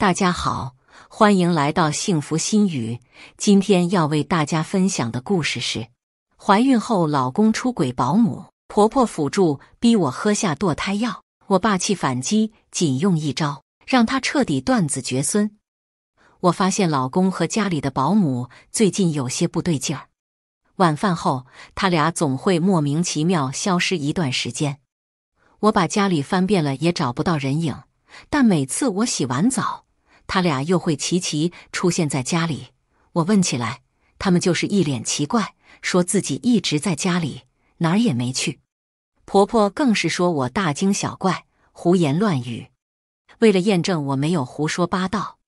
大家好，欢迎来到幸福心语。今天要为大家分享的故事是：怀孕后老公出轨，保姆婆婆辅助逼我喝下堕胎药，我霸气反击，仅用一招让他彻底断子绝孙。我发现老公和家里的保姆最近有些不对劲儿。晚饭后，他俩总会莫名其妙消失一段时间。我把家里翻遍了，也找不到人影。但每次我洗完澡，他俩又会齐齐出现在家里，我问起来，他们就是一脸奇怪，说自己一直在家里，哪儿也没去。婆婆更是说我大惊小怪，胡言乱语。为了验证我没有胡说八道，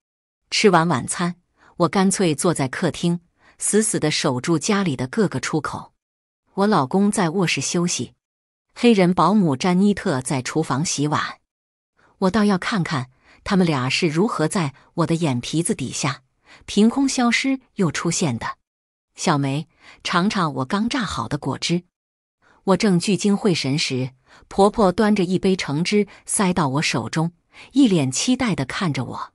吃完晚餐，我干脆坐在客厅，死死的守住家里的各个出口。我老公在卧室休息，黑人保姆詹妮特在厨房洗碗。我倒要看看。他们俩是如何在我的眼皮子底下凭空消失又出现的？小梅，尝尝我刚榨好的果汁。我正聚精会神时，婆婆端着一杯橙汁塞到我手中，一脸期待的看着我。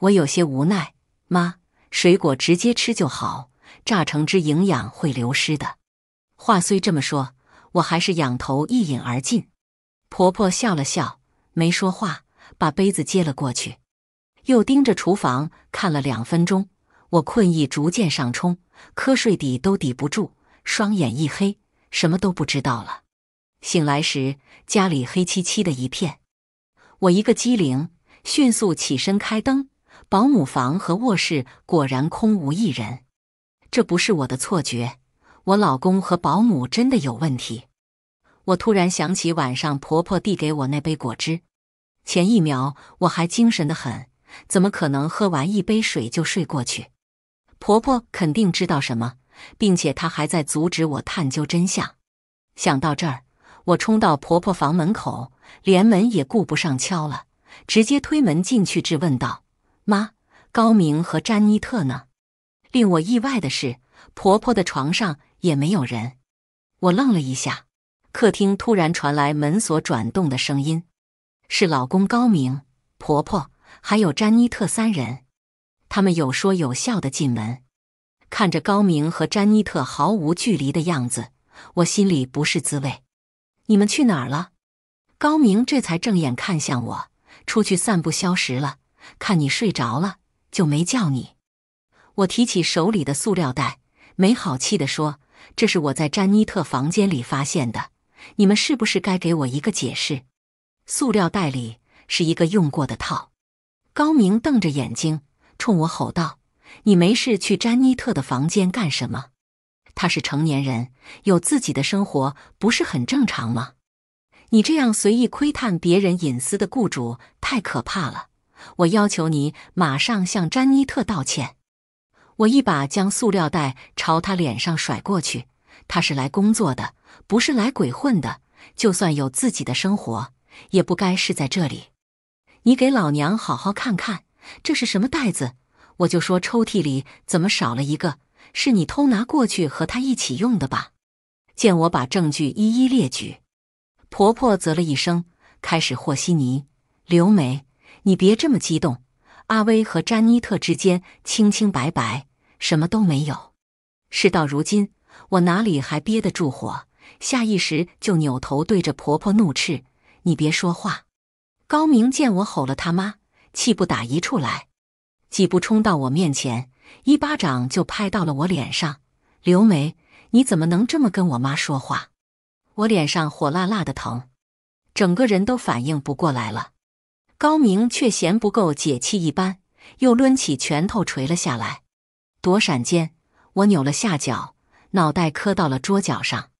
我有些无奈：“妈，水果直接吃就好，榨成汁营养会流失的。”话虽这么说，我还是仰头一饮而尽。婆婆笑了笑，没说话。把杯子接了过去，又盯着厨房看了两分钟。我困意逐渐上冲，瞌睡抵都抵不住，双眼一黑，什么都不知道了。醒来时，家里黑漆漆的一片。我一个机灵，迅速起身开灯。保姆房和卧室果然空无一人。这不是我的错觉，我老公和保姆真的有问题。我突然想起晚上婆婆递给我那杯果汁。前一秒我还精神得很，怎么可能喝完一杯水就睡过去？婆婆肯定知道什么，并且她还在阻止我探究真相。想到这儿，我冲到婆婆房门口，连门也顾不上敲了，直接推门进去质问道：“妈，高明和詹妮特呢？”令我意外的是，婆婆的床上也没有人。我愣了一下，客厅突然传来门锁转动的声音。是老公高明、婆婆还有詹妮特三人，他们有说有笑的进门，看着高明和詹妮特毫无距离的样子，我心里不是滋味。你们去哪儿了？高明这才正眼看向我，出去散步消食了。看你睡着了，就没叫你。我提起手里的塑料袋，没好气的说：“这是我在詹妮特房间里发现的，你们是不是该给我一个解释？”塑料袋里是一个用过的套，高明瞪着眼睛冲我吼道：“你没事去詹妮特的房间干什么？她是成年人，有自己的生活，不是很正常吗？你这样随意窥探别人隐私的雇主太可怕了！我要求你马上向詹妮特道歉。”我一把将塑料袋朝他脸上甩过去：“他是来工作的，不是来鬼混的。就算有自己的生活。”也不该是在这里，你给老娘好好看看，这是什么袋子？我就说抽屉里怎么少了一个？是你偷拿过去和他一起用的吧？见我把证据一一列举，婆婆啧了一声，开始和稀泥。刘梅，你别这么激动，阿威和詹妮特之间清清白白，什么都没有。事到如今，我哪里还憋得住火？下意识就扭头对着婆婆怒斥。你别说话！高明见我吼了他妈，气不打一处来，几步冲到我面前，一巴掌就拍到了我脸上。刘梅，你怎么能这么跟我妈说话？我脸上火辣辣的疼，整个人都反应不过来了。高明却嫌不够解气一般，又抡起拳头捶了下来。躲闪间，我扭了下脚，脑袋磕到了桌角上，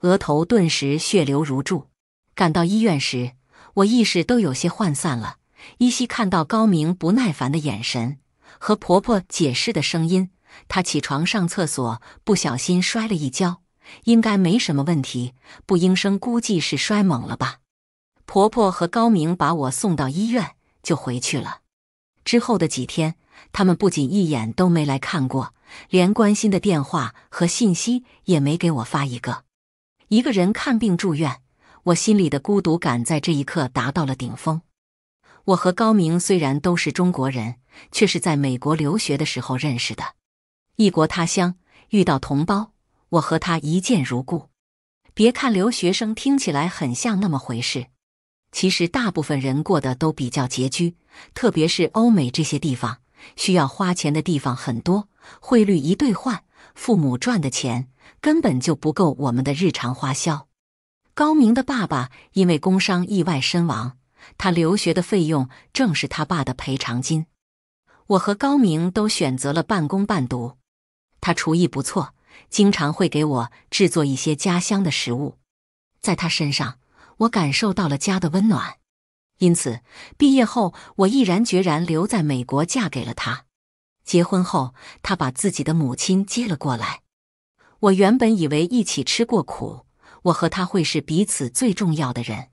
额头顿时血流如注。赶到医院时，我意识都有些涣散了，依稀看到高明不耐烦的眼神和婆婆解释的声音。她起床上厕所，不小心摔了一跤，应该没什么问题。不应声，估计是摔懵了吧。婆婆和高明把我送到医院就回去了。之后的几天，他们不仅一眼都没来看过，连关心的电话和信息也没给我发一个。一个人看病住院。我心里的孤独感在这一刻达到了顶峰。我和高明虽然都是中国人，却是在美国留学的时候认识的。异国他乡遇到同胞，我和他一见如故。别看留学生听起来很像那么回事，其实大部分人过得都比较拮据，特别是欧美这些地方，需要花钱的地方很多，汇率一兑换，父母赚的钱根本就不够我们的日常花销。高明的爸爸因为工伤意外身亡，他留学的费用正是他爸的赔偿金。我和高明都选择了半工半读。他厨艺不错，经常会给我制作一些家乡的食物。在他身上，我感受到了家的温暖。因此，毕业后我毅然决然留在美国，嫁给了他。结婚后，他把自己的母亲接了过来。我原本以为一起吃过苦。我和他会是彼此最重要的人，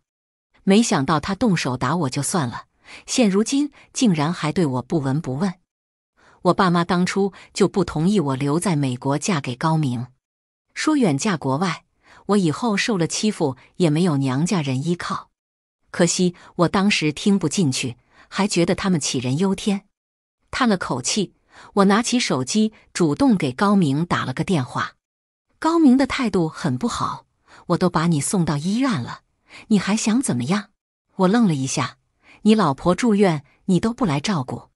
没想到他动手打我就算了，现如今竟然还对我不闻不问。我爸妈当初就不同意我留在美国嫁给高明，说远嫁国外，我以后受了欺负也没有娘家人依靠。可惜我当时听不进去，还觉得他们杞人忧天。叹了口气，我拿起手机主动给高明打了个电话。高明的态度很不好。我都把你送到医院了，你还想怎么样？我愣了一下，你老婆住院你都不来照顾。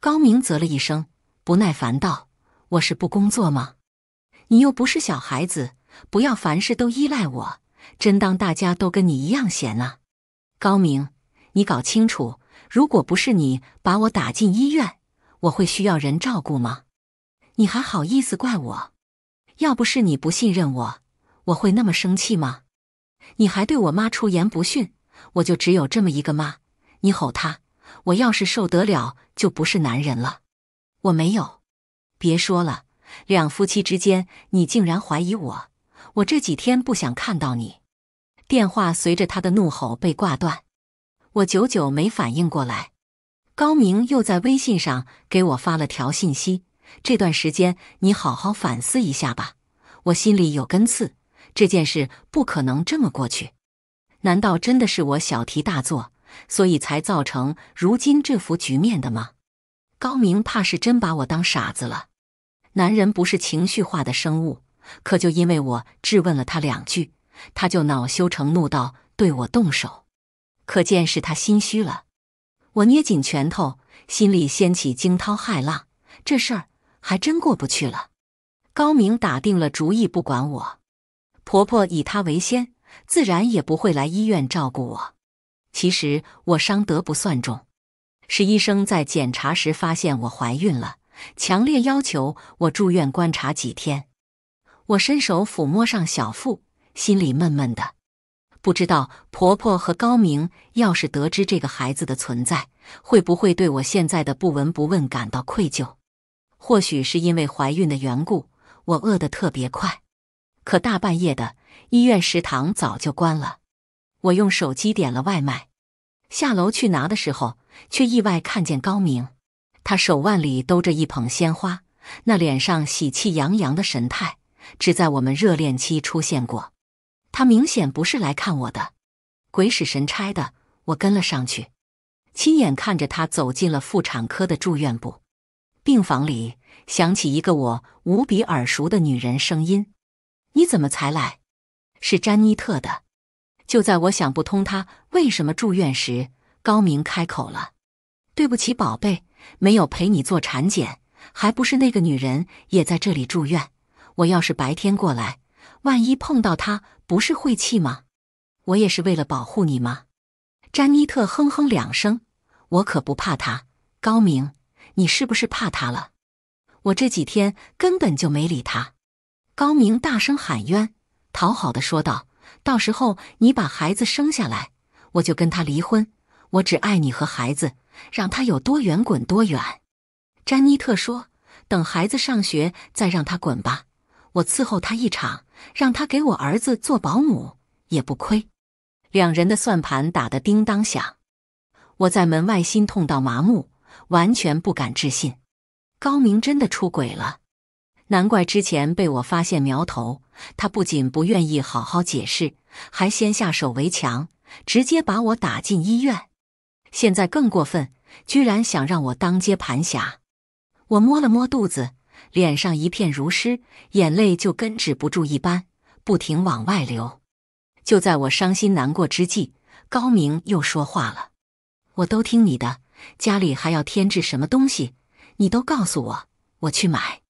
高明啧了一声，不耐烦道：“我是不工作吗？你又不是小孩子，不要凡事都依赖我，真当大家都跟你一样闲啊？”高明，你搞清楚，如果不是你把我打进医院，我会需要人照顾吗？你还好意思怪我？要不是你不信任我。我会那么生气吗？你还对我妈出言不逊！我就只有这么一个妈，你吼她，我要是受得了就不是男人了。我没有，别说了。两夫妻之间，你竟然怀疑我！我这几天不想看到你。电话随着他的怒吼被挂断，我久久没反应过来。高明又在微信上给我发了条信息：这段时间你好好反思一下吧，我心里有根刺。这件事不可能这么过去，难道真的是我小题大做，所以才造成如今这幅局面的吗？高明怕是真把我当傻子了。男人不是情绪化的生物，可就因为我质问了他两句，他就恼羞成怒，到对我动手，可见是他心虚了。我捏紧拳头，心里掀起惊涛骇浪，这事儿还真过不去了。高明打定了主意，不管我。婆婆以她为先，自然也不会来医院照顾我。其实我伤得不算重，是医生在检查时发现我怀孕了，强烈要求我住院观察几天。我伸手抚摸上小腹，心里闷闷的，不知道婆婆和高明要是得知这个孩子的存在，会不会对我现在的不闻不问感到愧疚？或许是因为怀孕的缘故，我饿得特别快。可大半夜的，医院食堂早就关了。我用手机点了外卖，下楼去拿的时候，却意外看见高明。他手腕里兜着一捧鲜花，那脸上喜气洋洋的神态，只在我们热恋期出现过。他明显不是来看我的。鬼使神差的，我跟了上去，亲眼看着他走进了妇产科的住院部。病房里响起一个我无比耳熟的女人声音。你怎么才来？是詹妮特的。就在我想不通她为什么住院时，高明开口了：“对不起，宝贝，没有陪你做产检，还不是那个女人也在这里住院？我要是白天过来，万一碰到她，不是晦气吗？我也是为了保护你嘛。”詹妮特哼哼两声：“我可不怕她。高明，你是不是怕她了？我这几天根本就没理她。”高明大声喊冤，讨好的说道：“到时候你把孩子生下来，我就跟他离婚。我只爱你和孩子，让他有多远滚多远。”詹妮特说：“等孩子上学再让他滚吧，我伺候他一场，让他给我儿子做保姆也不亏。”两人的算盘打得叮当响。我在门外心痛到麻木，完全不敢置信，高明真的出轨了。难怪之前被我发现苗头，他不仅不愿意好好解释，还先下手为强，直接把我打进医院。现在更过分，居然想让我当接盘侠。我摸了摸肚子，脸上一片如湿，眼泪就跟止不住一般，不停往外流。就在我伤心难过之际，高明又说话了：“我都听你的，家里还要添置什么东西，你都告诉我，我去买。”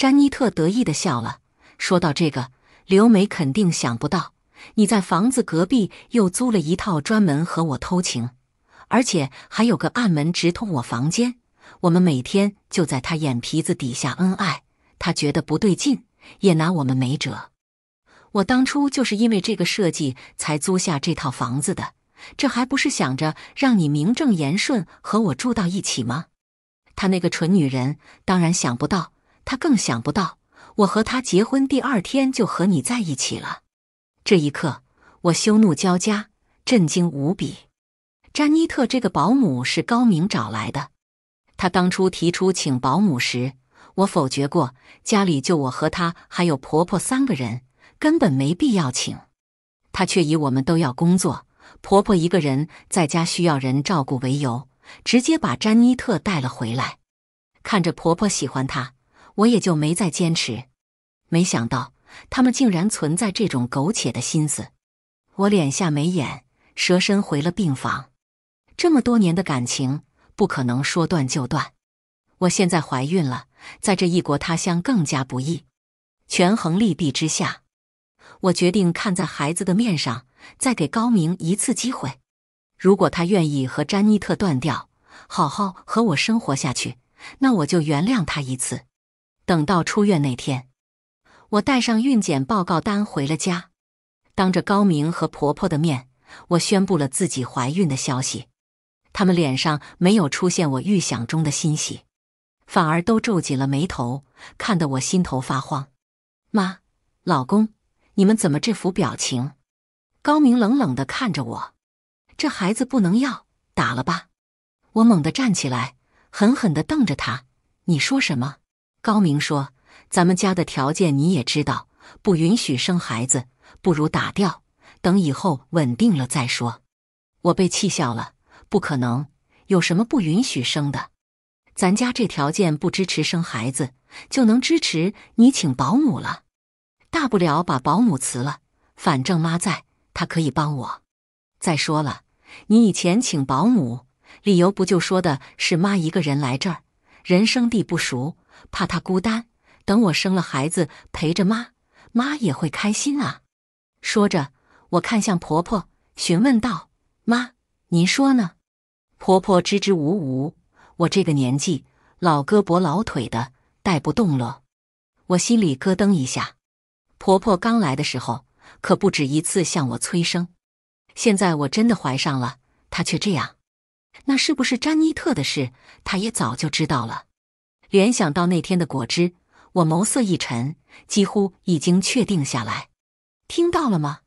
詹妮特得意地笑了，说到这个，刘梅肯定想不到，你在房子隔壁又租了一套专门和我偷情，而且还有个暗门直通我房间，我们每天就在他眼皮子底下恩爱。他觉得不对劲，也拿我们没辙。我当初就是因为这个设计才租下这套房子的，这还不是想着让你名正言顺和我住到一起吗？他那个蠢女人当然想不到。他更想不到，我和他结婚第二天就和你在一起了。这一刻，我羞怒交加，震惊无比。詹妮特这个保姆是高明找来的。他当初提出请保姆时，我否决过。家里就我和他还有婆婆三个人，根本没必要请。他却以我们都要工作，婆婆一个人在家需要人照顾为由，直接把詹妮特带了回来。看着婆婆喜欢他。我也就没再坚持，没想到他们竟然存在这种苟且的心思。我敛下眉眼，蛇身回了病房。这么多年的感情不可能说断就断。我现在怀孕了，在这异国他乡更加不易。权衡利弊之下，我决定看在孩子的面上，再给高明一次机会。如果他愿意和詹妮特断掉，好好和我生活下去，那我就原谅他一次。等到出院那天，我带上孕检报告单回了家。当着高明和婆婆的面，我宣布了自己怀孕的消息。他们脸上没有出现我预想中的欣喜，反而都皱紧了眉头，看得我心头发慌。妈，老公，你们怎么这副表情？高明冷冷的看着我，这孩子不能要，打了吧！我猛地站起来，狠狠的瞪着他。你说什么？高明说：“咱们家的条件你也知道，不允许生孩子，不如打掉，等以后稳定了再说。”我被气笑了。不可能，有什么不允许生的？咱家这条件不支持生孩子，就能支持你请保姆了。大不了把保姆辞了，反正妈在，她可以帮我。再说了，你以前请保姆，理由不就说的是妈一个人来这儿，人生地不熟？怕她孤单，等我生了孩子陪着妈，妈也会开心啊。说着，我看向婆婆，询问道：“妈，您说呢？”婆婆支支吾吾：“我这个年纪，老胳膊老腿的，带不动了。”我心里咯噔一下。婆婆刚来的时候，可不止一次向我催生。现在我真的怀上了，她却这样。那是不是詹妮特的事？她也早就知道了。联想到那天的果汁，我眸色一沉，几乎已经确定下来。听到了吗，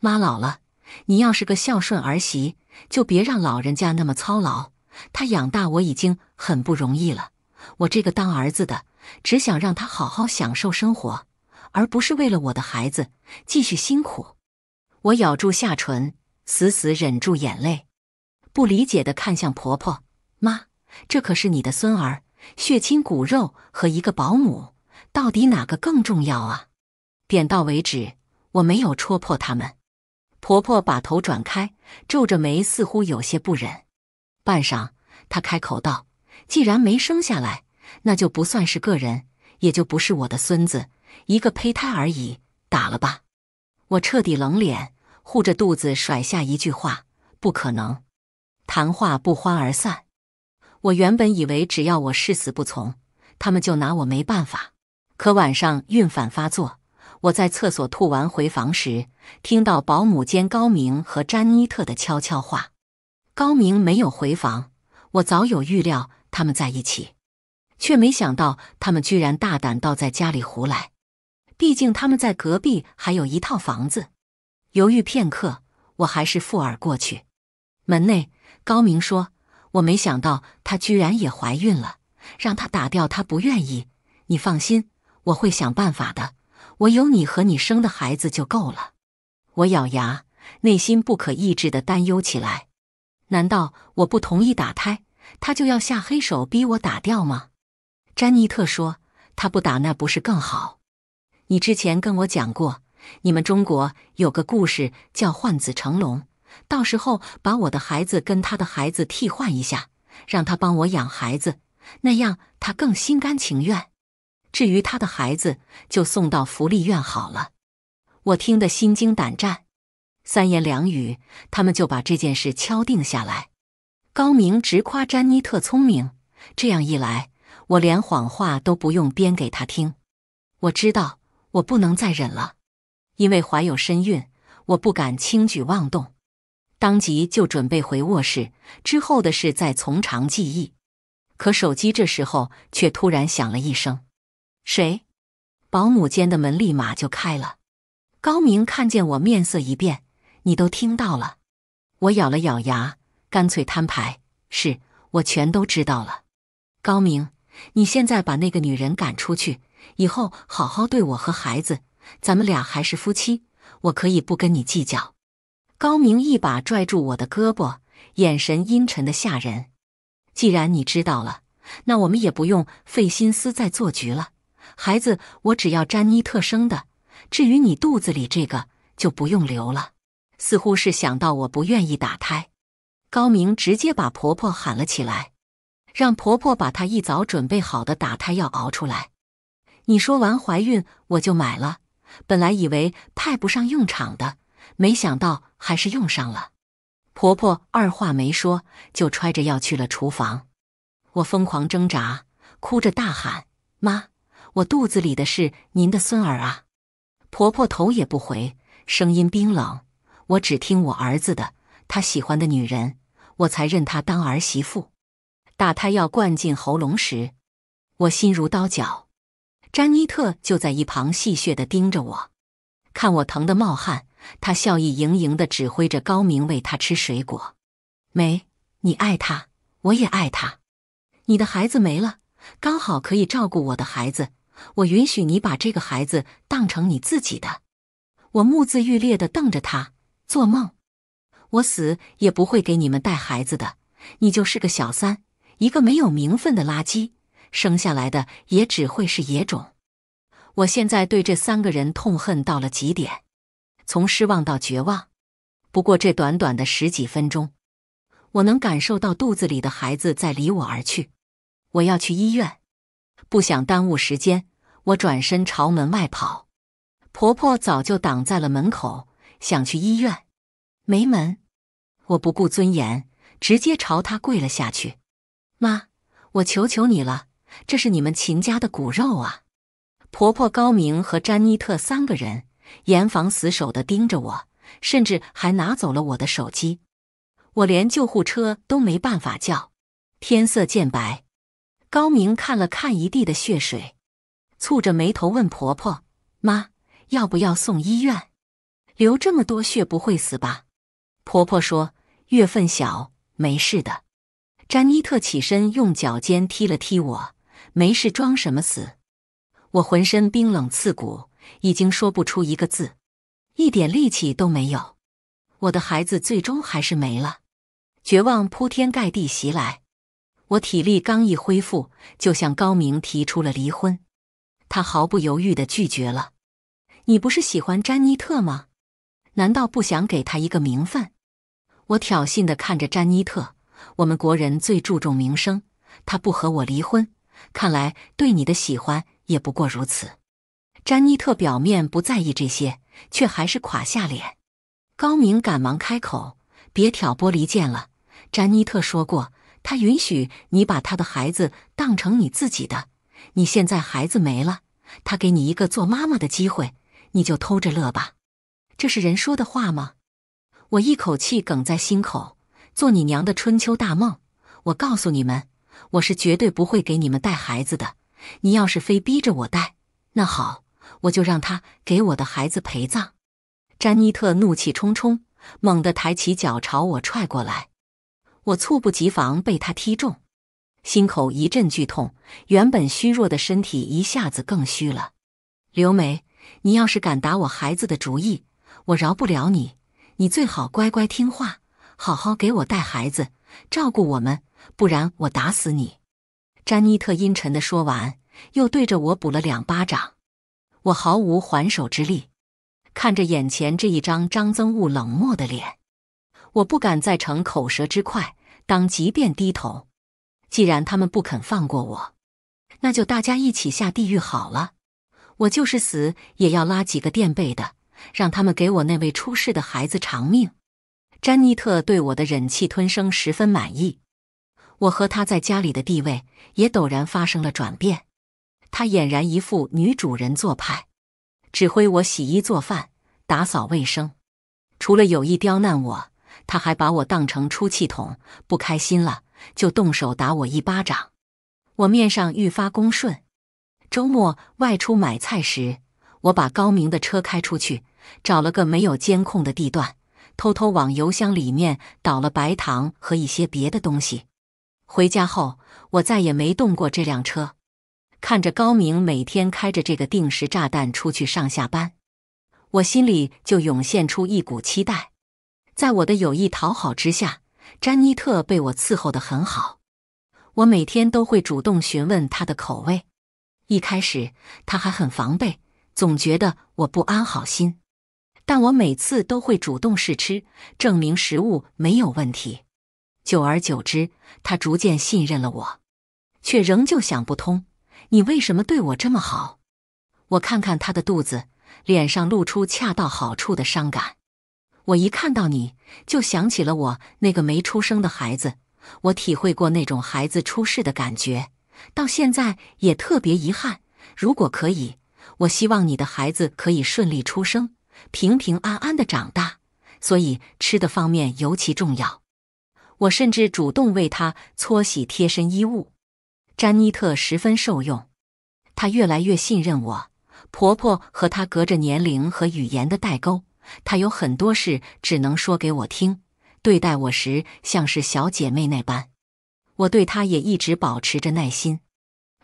妈老了，你要是个孝顺儿媳，就别让老人家那么操劳。他养大我已经很不容易了，我这个当儿子的只想让他好好享受生活，而不是为了我的孩子继续辛苦。我咬住下唇，死死忍住眼泪，不理解的看向婆婆妈，这可是你的孙儿。血亲骨肉和一个保姆，到底哪个更重要啊？点到为止，我没有戳破他们。婆婆把头转开，皱着眉，似乎有些不忍。半晌，她开口道：“既然没生下来，那就不算是个人，也就不是我的孙子，一个胚胎而已，打了吧。”我彻底冷脸，护着肚子甩下一句话：“不可能。”谈话不欢而散。我原本以为只要我誓死不从，他们就拿我没办法。可晚上孕反发作，我在厕所吐完回房时，听到保姆兼高明和詹妮特的悄悄话。高明没有回房，我早有预料，他们在一起，却没想到他们居然大胆到在家里胡来。毕竟他们在隔壁还有一套房子。犹豫片刻，我还是附耳过去。门内，高明说。我没想到她居然也怀孕了，让她打掉她不愿意。你放心，我会想办法的。我有你和你生的孩子就够了。我咬牙，内心不可抑制的担忧起来。难道我不同意打胎，她就要下黑手逼我打掉吗？詹妮特说：“她不打，那不是更好？”你之前跟我讲过，你们中国有个故事叫“换子成龙”。到时候把我的孩子跟他的孩子替换一下，让他帮我养孩子，那样他更心甘情愿。至于他的孩子，就送到福利院好了。我听得心惊胆战，三言两语他们就把这件事敲定下来。高明直夸詹妮特聪明，这样一来，我连谎话都不用编给他听。我知道我不能再忍了，因为怀有身孕，我不敢轻举妄动。当即就准备回卧室，之后的事再从长计议。可手机这时候却突然响了一声，谁？保姆间的门立马就开了。高明看见我，面色一变：“你都听到了？”我咬了咬牙，干脆摊牌：“是我全都知道了。”高明，你现在把那个女人赶出去，以后好好对我和孩子，咱们俩还是夫妻，我可以不跟你计较。高明一把拽住我的胳膊，眼神阴沉的吓人。既然你知道了，那我们也不用费心思再做局了。孩子，我只要詹妮特生的，至于你肚子里这个，就不用留了。似乎是想到我不愿意打胎，高明直接把婆婆喊了起来，让婆婆把她一早准备好的打胎药熬出来。你说完怀孕，我就买了，本来以为派不上用场的，没想到。还是用上了，婆婆二话没说就揣着药去了厨房。我疯狂挣扎，哭着大喊：“妈，我肚子里的是您的孙儿啊！”婆婆头也不回，声音冰冷：“我只听我儿子的，他喜欢的女人，我才认他当儿媳妇。”打胎药灌进喉咙时，我心如刀绞。詹妮特就在一旁戏谑的盯着我，看我疼得冒汗。他笑意盈盈地指挥着高明喂他吃水果。没，你爱他，我也爱他。你的孩子没了，刚好可以照顾我的孩子。我允许你把这个孩子当成你自己的。我目眦欲裂地瞪着他，做梦！我死也不会给你们带孩子的。你就是个小三，一个没有名分的垃圾，生下来的也只会是野种。我现在对这三个人痛恨到了极点。从失望到绝望，不过这短短的十几分钟，我能感受到肚子里的孩子在离我而去。我要去医院，不想耽误时间，我转身朝门外跑。婆婆早就挡在了门口，想去医院，没门！我不顾尊严，直接朝她跪了下去：“妈，我求求你了，这是你们秦家的骨肉啊！”婆婆高明和詹妮特三个人。严防死守的盯着我，甚至还拿走了我的手机。我连救护车都没办法叫。天色渐白，高明看了看一地的血水，蹙着眉头问婆婆：“妈，要不要送医院？流这么多血不会死吧？”婆婆说：“月份小，没事的。”詹妮特起身用脚尖踢了踢我：“没事，装什么死？”我浑身冰冷刺骨。已经说不出一个字，一点力气都没有。我的孩子最终还是没了，绝望铺天盖地袭来。我体力刚一恢复，就向高明提出了离婚，他毫不犹豫地拒绝了。你不是喜欢詹妮特吗？难道不想给她一个名分？我挑衅地看着詹妮特。我们国人最注重名声，他不和我离婚，看来对你的喜欢也不过如此。詹妮特表面不在意这些，却还是垮下脸。高明赶忙开口：“别挑拨离间了。”詹妮特说过，她允许你把她的孩子当成你自己的。你现在孩子没了，她给你一个做妈妈的机会，你就偷着乐吧。这是人说的话吗？我一口气哽在心口，做你娘的春秋大梦。我告诉你们，我是绝对不会给你们带孩子的。你要是非逼着我带，那好。我就让他给我的孩子陪葬！詹妮特怒气冲冲，猛地抬起脚朝我踹过来，我猝不及防被他踢中，心口一阵剧痛，原本虚弱的身体一下子更虚了。刘梅，你要是敢打我孩子的主意，我饶不了你！你最好乖乖听话，好好给我带孩子，照顾我们，不然我打死你！詹妮特阴沉的说完，又对着我补了两巴掌。我毫无还手之力，看着眼前这一张张憎恶冷漠的脸，我不敢再逞口舌之快。当即便低头。既然他们不肯放过我，那就大家一起下地狱好了。我就是死也要拉几个垫背的，让他们给我那位出事的孩子偿命。詹妮特对我的忍气吞声十分满意，我和他在家里的地位也陡然发生了转变。他俨然一副女主人做派，指挥我洗衣做饭、打扫卫生。除了有意刁难我，他还把我当成出气筒，不开心了就动手打我一巴掌。我面上愈发恭顺。周末外出买菜时，我把高明的车开出去，找了个没有监控的地段，偷偷往油箱里面倒了白糖和一些别的东西。回家后，我再也没动过这辆车。看着高明每天开着这个定时炸弹出去上下班，我心里就涌现出一股期待。在我的有意讨好之下，詹妮特被我伺候得很好。我每天都会主动询问她的口味。一开始她还很防备，总觉得我不安好心。但我每次都会主动试吃，证明食物没有问题。久而久之，她逐渐信任了我，却仍旧想不通。你为什么对我这么好？我看看他的肚子，脸上露出恰到好处的伤感。我一看到你，就想起了我那个没出生的孩子。我体会过那种孩子出世的感觉，到现在也特别遗憾。如果可以，我希望你的孩子可以顺利出生，平平安安的长大。所以吃的方面尤其重要。我甚至主动为他搓洗贴身衣物。詹妮特十分受用，她越来越信任我。婆婆和她隔着年龄和语言的代沟，她有很多事只能说给我听。对待我时，像是小姐妹那般。我对她也一直保持着耐心。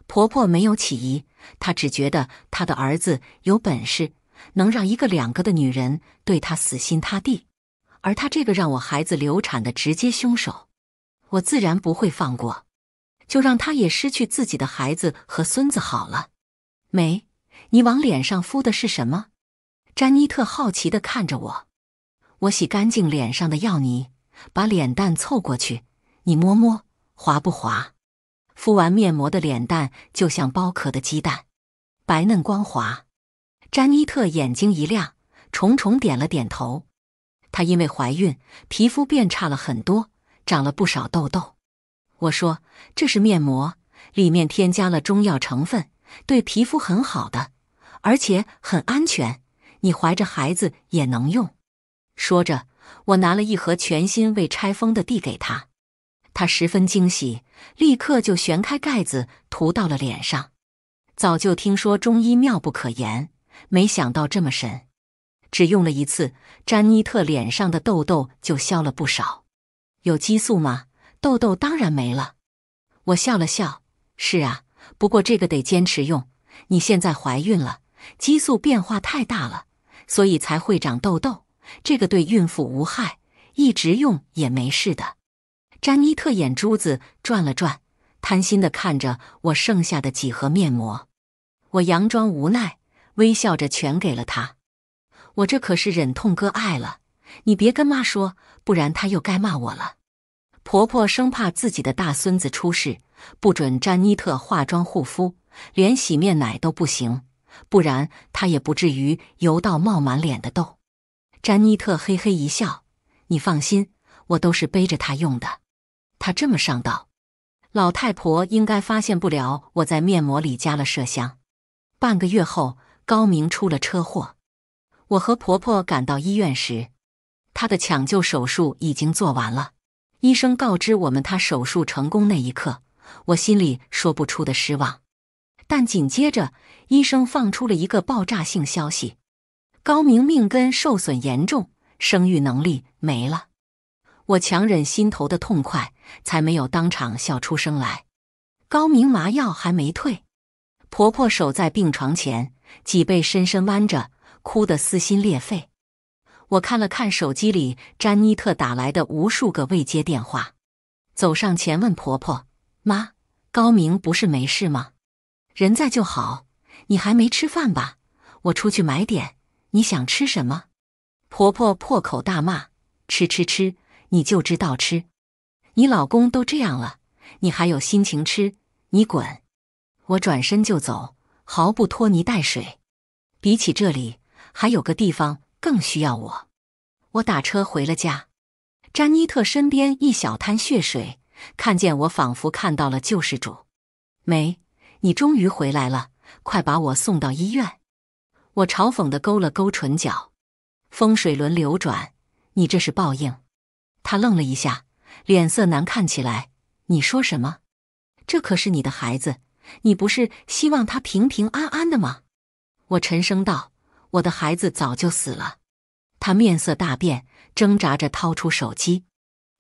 婆婆没有起疑，她只觉得她的儿子有本事，能让一个两个的女人对她死心塌地。而她这个让我孩子流产的直接凶手，我自然不会放过。就让他也失去自己的孩子和孙子好了。没，你往脸上敷的是什么？詹妮特好奇地看着我。我洗干净脸上的药泥，把脸蛋凑过去，你摸摸，滑不滑？敷完面膜的脸蛋就像剥壳的鸡蛋，白嫩光滑。詹妮特眼睛一亮，重重点了点头。她因为怀孕，皮肤变差了很多，长了不少痘痘。我说：“这是面膜，里面添加了中药成分，对皮肤很好的，而且很安全，你怀着孩子也能用。”说着，我拿了一盒全新未拆封的递给他，他十分惊喜，立刻就旋开盖子涂到了脸上。早就听说中医妙不可言，没想到这么神。只用了一次，詹妮特脸上的痘痘就消了不少。有激素吗？痘痘当然没了，我笑了笑。是啊，不过这个得坚持用。你现在怀孕了，激素变化太大了，所以才会长痘痘。这个对孕妇无害，一直用也没事的。詹妮特眼珠子转了转，贪心的看着我剩下的几盒面膜。我佯装无奈，微笑着全给了他。我这可是忍痛割爱了，你别跟妈说，不然她又该骂我了。婆婆生怕自己的大孙子出事，不准詹妮特化妆护肤，连洗面奶都不行，不然她也不至于油到冒满脸的痘。詹妮特嘿嘿一笑：“你放心，我都是背着她用的。她这么上道，老太婆应该发现不了我在面膜里加了麝香。”半个月后，高明出了车祸，我和婆婆赶到医院时，她的抢救手术已经做完了。医生告知我们，他手术成功那一刻，我心里说不出的失望。但紧接着，医生放出了一个爆炸性消息：高明命根受损严重，生育能力没了。我强忍心头的痛快，才没有当场笑出声来。高明麻药还没退，婆婆守在病床前，脊背深深弯着，哭得撕心裂肺。我看了看手机里詹妮特打来的无数个未接电话，走上前问婆婆：“妈，高明不是没事吗？人在就好。你还没吃饭吧？我出去买点。你想吃什么？”婆婆破口大骂：“吃吃吃！你就知道吃！你老公都这样了，你还有心情吃？你滚！”我转身就走，毫不拖泥带水。比起这里，还有个地方。更需要我，我打车回了家。詹妮特身边一小滩血水，看见我仿佛看到了救世主。没，你终于回来了，快把我送到医院。我嘲讽的勾了勾唇角，风水轮流转，你这是报应。他愣了一下，脸色难看起来。你说什么？这可是你的孩子，你不是希望他平平安安的吗？我沉声道。我的孩子早就死了，他面色大变，挣扎着掏出手机。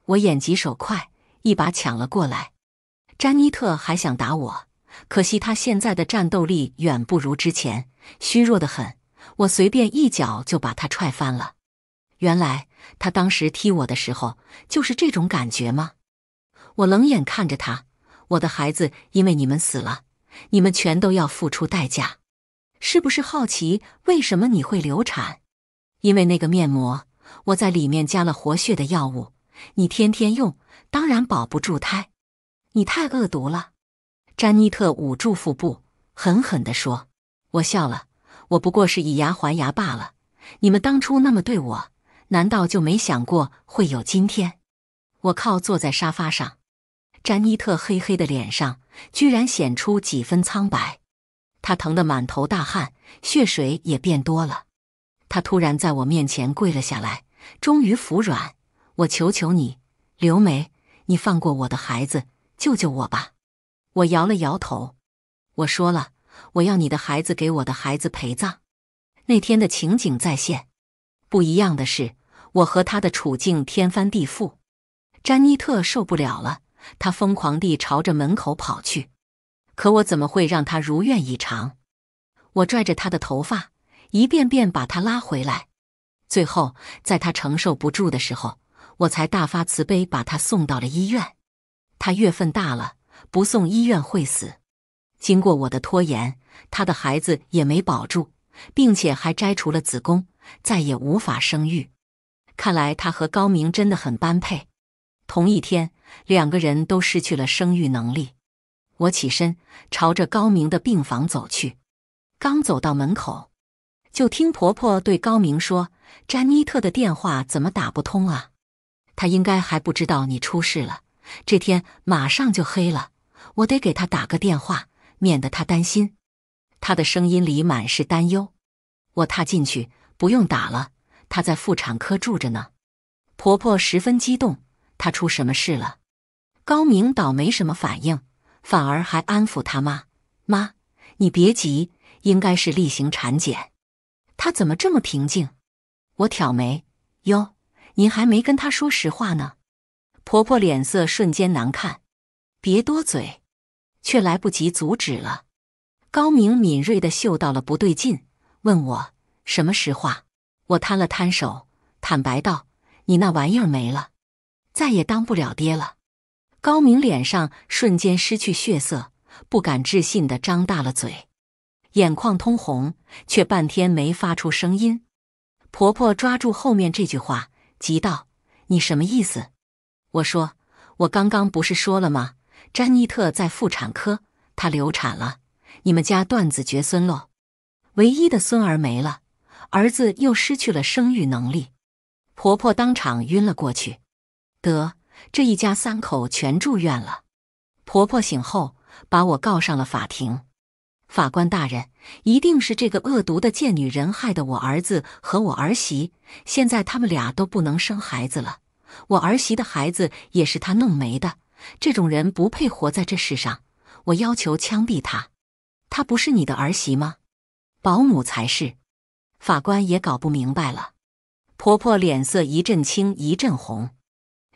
我眼疾手快，一把抢了过来。詹妮特还想打我，可惜他现在的战斗力远不如之前，虚弱的很。我随便一脚就把他踹翻了。原来他当时踢我的时候就是这种感觉吗？我冷眼看着他，我的孩子因为你们死了，你们全都要付出代价。是不是好奇为什么你会流产？因为那个面膜，我在里面加了活血的药物。你天天用，当然保不住胎。你太恶毒了！詹妮特捂住腹部，狠狠地说：“我笑了，我不过是以牙还牙罢了。你们当初那么对我，难道就没想过会有今天？”我靠，坐在沙发上，詹妮特黑黑的脸上居然显出几分苍白。他疼得满头大汗，血水也变多了。他突然在我面前跪了下来，终于服软。我求求你，刘梅，你放过我的孩子，救救我吧！我摇了摇头。我说了，我要你的孩子给我的孩子陪葬。那天的情景再现，不一样的是我和他的处境天翻地覆。詹妮特受不了了，他疯狂地朝着门口跑去。可我怎么会让他如愿以偿？我拽着他的头发，一遍遍把他拉回来。最后，在他承受不住的时候，我才大发慈悲把他送到了医院。他月份大了，不送医院会死。经过我的拖延，他的孩子也没保住，并且还摘除了子宫，再也无法生育。看来他和高明真的很般配。同一天，两个人都失去了生育能力。我起身朝着高明的病房走去，刚走到门口，就听婆婆对高明说：“詹妮特的电话怎么打不通啊？她应该还不知道你出事了。这天马上就黑了，我得给她打个电话，免得她担心。”她的声音里满是担忧。我踏进去，不用打了，她在妇产科住着呢。婆婆十分激动：“她出什么事了？”高明倒没什么反应。反而还安抚他妈：“妈，你别急，应该是例行产检。”他怎么这么平静？我挑眉：“哟，您还没跟他说实话呢。”婆婆脸色瞬间难看，别多嘴，却来不及阻止了。高明敏锐的嗅到了不对劲，问我：“什么实话？”我摊了摊手，坦白道：“你那玩意儿没了，再也当不了爹了。”高明脸上瞬间失去血色，不敢置信地张大了嘴，眼眶通红，却半天没发出声音。婆婆抓住后面这句话，急道：“你什么意思？”我说：“我刚刚不是说了吗？詹妮特在妇产科，她流产了，你们家断子绝孙了，唯一的孙儿没了，儿子又失去了生育能力。”婆婆当场晕了过去。得。这一家三口全住院了。婆婆醒后把我告上了法庭。法官大人，一定是这个恶毒的贱女人害的我儿子和我儿媳。现在他们俩都不能生孩子了。我儿媳的孩子也是她弄没的。这种人不配活在这世上。我要求枪毙她。她不是你的儿媳吗？保姆才是。法官也搞不明白了。婆婆脸色一阵青一阵红。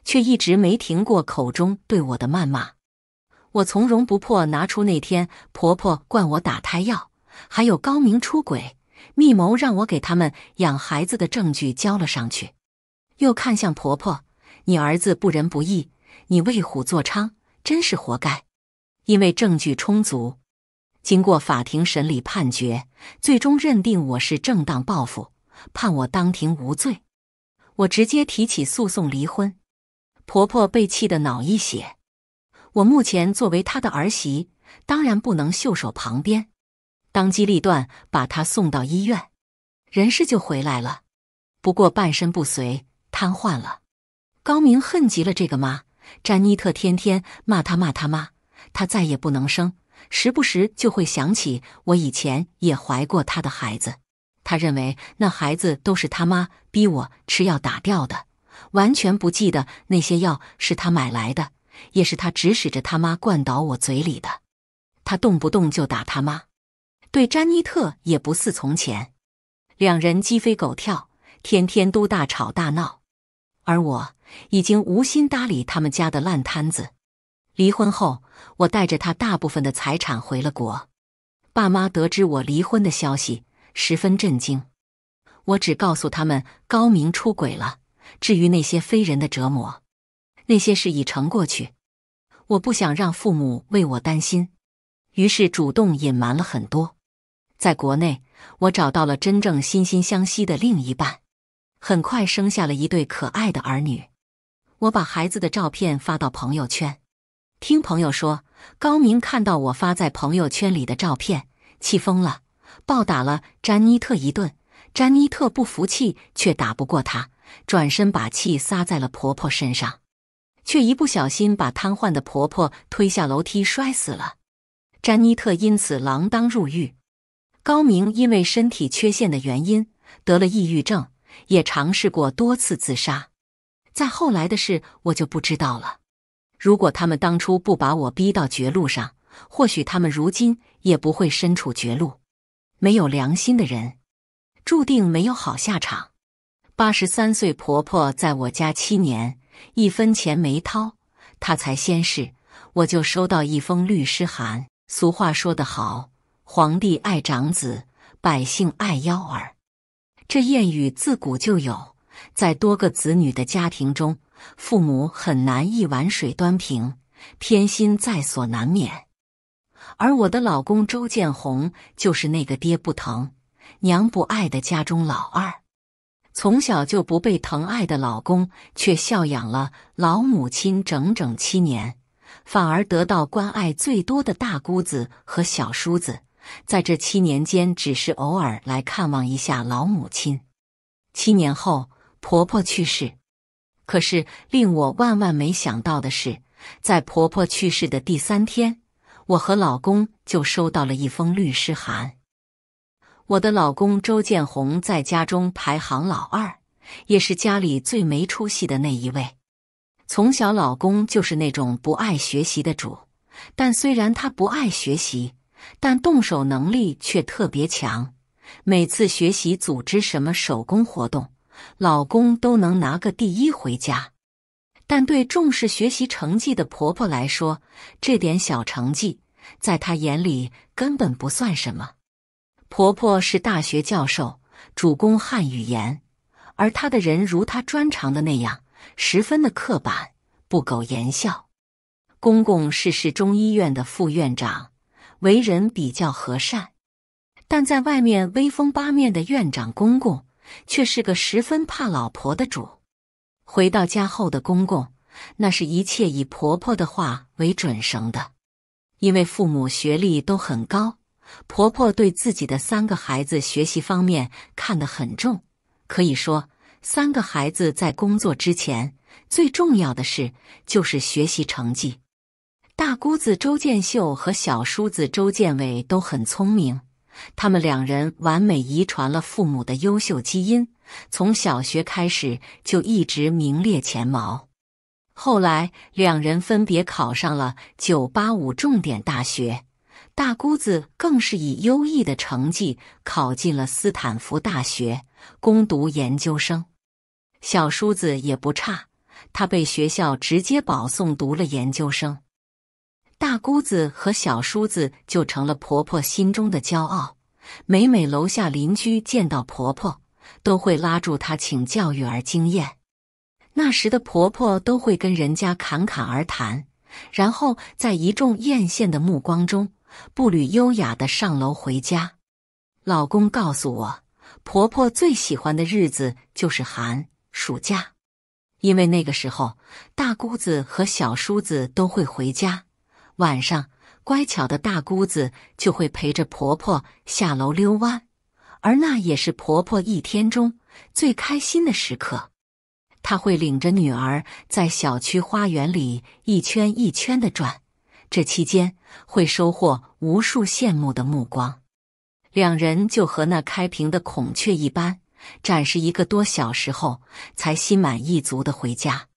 却一直没停过口中对我的谩骂。我从容不迫拿出那天婆婆灌我打胎药，还有高明出轨、密谋让我给他们养孩子的证据交了上去。又看向婆婆：“你儿子不仁不义，你为虎作伥，真是活该。”因为证据充足，经过法庭审理判决，最终认定我是正当报复，判我当庭无罪。我直接提起诉讼离婚。婆婆被气得脑溢血，我目前作为她的儿媳，当然不能袖手旁边，当机立断把她送到医院，人事就回来了，不过半身不遂，瘫痪了。高明恨极了这个妈，詹妮特天天骂他骂他妈，他再也不能生，时不时就会想起我以前也怀过他的孩子，他认为那孩子都是他妈逼我吃药打掉的。完全不记得那些药是他买来的，也是他指使着他妈灌倒我嘴里的。他动不动就打他妈，对詹妮特也不似从前，两人鸡飞狗跳，天天都大吵大闹。而我已经无心搭理他们家的烂摊子。离婚后，我带着他大部分的财产回了国。爸妈得知我离婚的消息，十分震惊。我只告诉他们高明出轨了。至于那些非人的折磨，那些事已成过去。我不想让父母为我担心，于是主动隐瞒了很多。在国内，我找到了真正心心相惜的另一半，很快生下了一对可爱的儿女。我把孩子的照片发到朋友圈，听朋友说，高明看到我发在朋友圈里的照片，气疯了，暴打了詹妮特一顿。詹妮特不服气，却打不过他。转身把气撒在了婆婆身上，却一不小心把瘫痪的婆婆推下楼梯摔死了。詹妮特因此锒铛入狱。高明因为身体缺陷的原因得了抑郁症，也尝试过多次自杀。再后来的事我就不知道了。如果他们当初不把我逼到绝路上，或许他们如今也不会身处绝路。没有良心的人，注定没有好下场。八十三岁婆婆在我家七年，一分钱没掏，她才先逝。我就收到一封律师函。俗话说得好，“皇帝爱长子，百姓爱幺儿”，这谚语自古就有。在多个子女的家庭中，父母很难一碗水端平，偏心在所难免。而我的老公周建红就是那个爹不疼、娘不爱的家中老二。从小就不被疼爱的老公，却孝养了老母亲整整七年，反而得到关爱最多的大姑子和小叔子，在这七年间只是偶尔来看望一下老母亲。七年后，婆婆去世，可是令我万万没想到的是，在婆婆去世的第三天，我和老公就收到了一封律师函。我的老公周建红在家中排行老二，也是家里最没出息的那一位。从小，老公就是那种不爱学习的主。但虽然他不爱学习，但动手能力却特别强。每次学习组织什么手工活动，老公都能拿个第一回家。但对重视学习成绩的婆婆来说，这点小成绩，在她眼里根本不算什么。婆婆是大学教授，主攻汉语言，而她的人如她专长的那样，十分的刻板，不苟言笑。公公是市中医院的副院长，为人比较和善，但在外面威风八面的院长公公，却是个十分怕老婆的主。回到家后的公公，那是一切以婆婆的话为准绳的，因为父母学历都很高。婆婆对自己的三个孩子学习方面看得很重，可以说三个孩子在工作之前最重要的事就是学习成绩。大姑子周建秀和小叔子周建伟都很聪明，他们两人完美遗传了父母的优秀基因，从小学开始就一直名列前茅。后来两人分别考上了985重点大学。大姑子更是以优异的成绩考进了斯坦福大学攻读研究生，小叔子也不差，他被学校直接保送读了研究生。大姑子和小叔子就成了婆婆心中的骄傲。每每楼下邻居见到婆婆，都会拉住她请教育儿经验。那时的婆婆都会跟人家侃侃而谈，然后在一众艳羡的目光中。步履优雅的上楼回家。老公告诉我，婆婆最喜欢的日子就是寒暑假，因为那个时候大姑子和小叔子都会回家，晚上乖巧的大姑子就会陪着婆婆下楼溜弯，而那也是婆婆一天中最开心的时刻。她会领着女儿在小区花园里一圈一圈的转。这期间会收获无数羡慕的目光，两人就和那开屏的孔雀一般，展示一个多小时后，才心满意足的回家。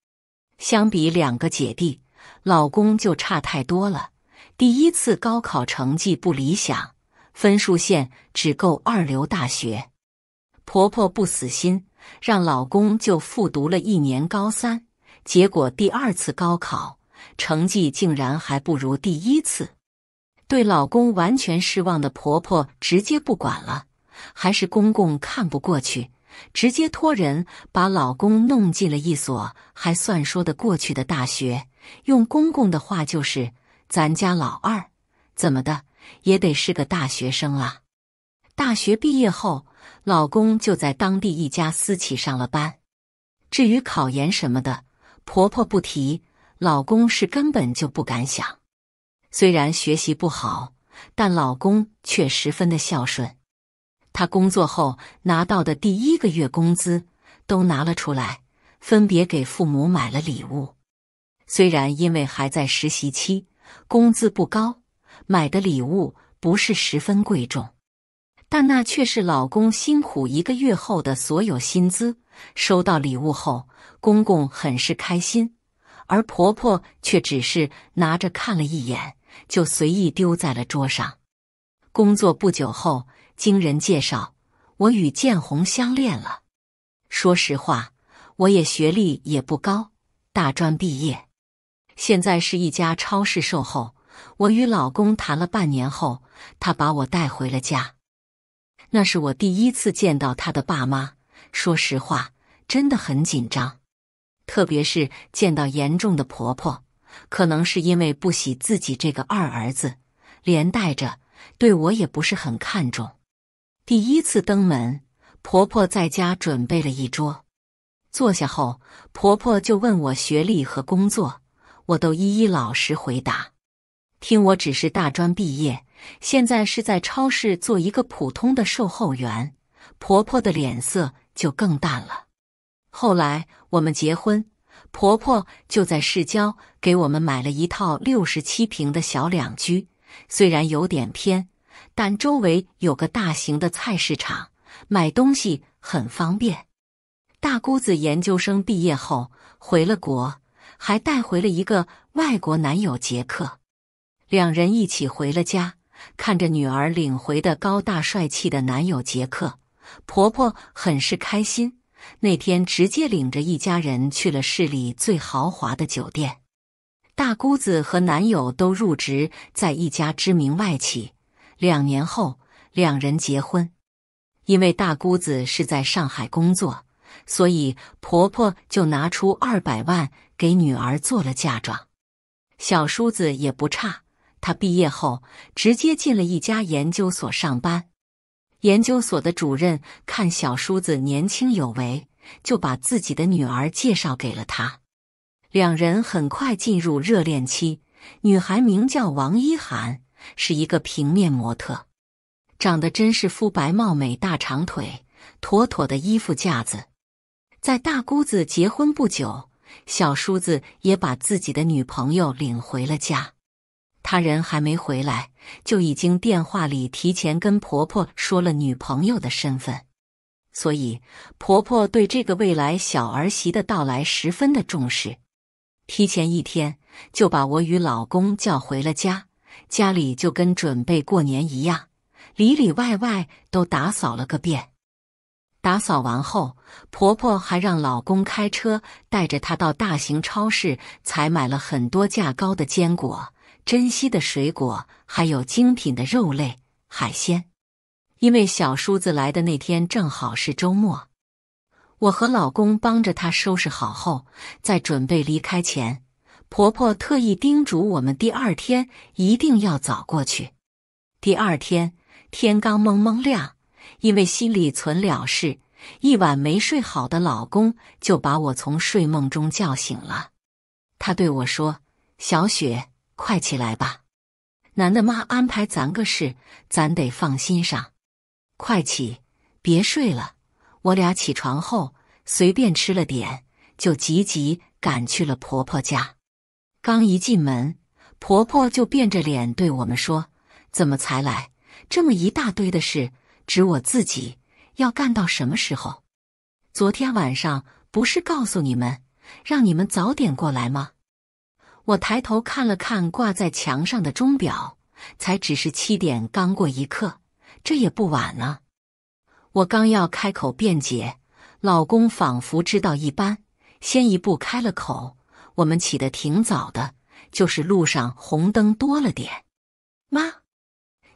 相比两个姐弟，老公就差太多了。第一次高考成绩不理想，分数线只够二流大学。婆婆不死心，让老公就复读了一年高三，结果第二次高考。成绩竟然还不如第一次，对老公完全失望的婆婆直接不管了。还是公公看不过去，直接托人把老公弄进了一所还算说得过去的大学。用公公的话就是：“咱家老二怎么的也得是个大学生啊！”大学毕业后，老公就在当地一家私企上了班。至于考研什么的，婆婆不提。老公是根本就不敢想，虽然学习不好，但老公却十分的孝顺。他工作后拿到的第一个月工资都拿了出来，分别给父母买了礼物。虽然因为还在实习期，工资不高，买的礼物不是十分贵重，但那却是老公辛苦一个月后的所有薪资。收到礼物后，公公很是开心。而婆婆却只是拿着看了一眼，就随意丢在了桌上。工作不久后，经人介绍，我与建红相恋了。说实话，我也学历也不高，大专毕业，现在是一家超市售后。我与老公谈了半年后，他把我带回了家。那是我第一次见到他的爸妈，说实话，真的很紧张。特别是见到严重的婆婆，可能是因为不喜自己这个二儿子，连带着对我也不是很看重。第一次登门，婆婆在家准备了一桌，坐下后，婆婆就问我学历和工作，我都一一老实回答。听我只是大专毕业，现在是在超市做一个普通的售后员，婆婆的脸色就更淡了。后来我们结婚，婆婆就在市郊给我们买了一套六十七平的小两居，虽然有点偏，但周围有个大型的菜市场，买东西很方便。大姑子研究生毕业后回了国，还带回了一个外国男友杰克，两人一起回了家，看着女儿领回的高大帅气的男友杰克，婆婆很是开心。那天直接领着一家人去了市里最豪华的酒店。大姑子和男友都入职在一家知名外企，两年后两人结婚。因为大姑子是在上海工作，所以婆婆就拿出二百万给女儿做了嫁妆。小叔子也不差，他毕业后直接进了一家研究所上班。研究所的主任看小叔子年轻有为，就把自己的女儿介绍给了他。两人很快进入热恋期。女孩名叫王一涵，是一个平面模特，长得真是肤白貌美、大长腿，妥妥的衣服架子。在大姑子结婚不久，小叔子也把自己的女朋友领回了家。他人还没回来，就已经电话里提前跟婆婆说了女朋友的身份，所以婆婆对这个未来小儿媳的到来十分的重视。提前一天就把我与老公叫回了家，家里就跟准备过年一样，里里外外都打扫了个遍。打扫完后，婆婆还让老公开车带着她到大型超市采买了很多价高的坚果。珍稀的水果，还有精品的肉类、海鲜，因为小叔子来的那天正好是周末，我和老公帮着他收拾好后，在准备离开前，婆婆特意叮嘱我们第二天一定要早过去。第二天天刚蒙蒙亮，因为心里存了事，一晚没睡好的老公就把我从睡梦中叫醒了。他对我说：“小雪。”快起来吧，男的妈安排咱个事，咱得放心上。快起，别睡了。我俩起床后随便吃了点，就急急赶去了婆婆家。刚一进门，婆婆就变着脸对我们说：“怎么才来？这么一大堆的事，指我自己要干到什么时候？昨天晚上不是告诉你们，让你们早点过来吗？”我抬头看了看挂在墙上的钟表，才只是七点刚过一刻，这也不晚了。我刚要开口辩解，老公仿佛知道一般，先一步开了口：“我们起得挺早的，就是路上红灯多了点。”妈，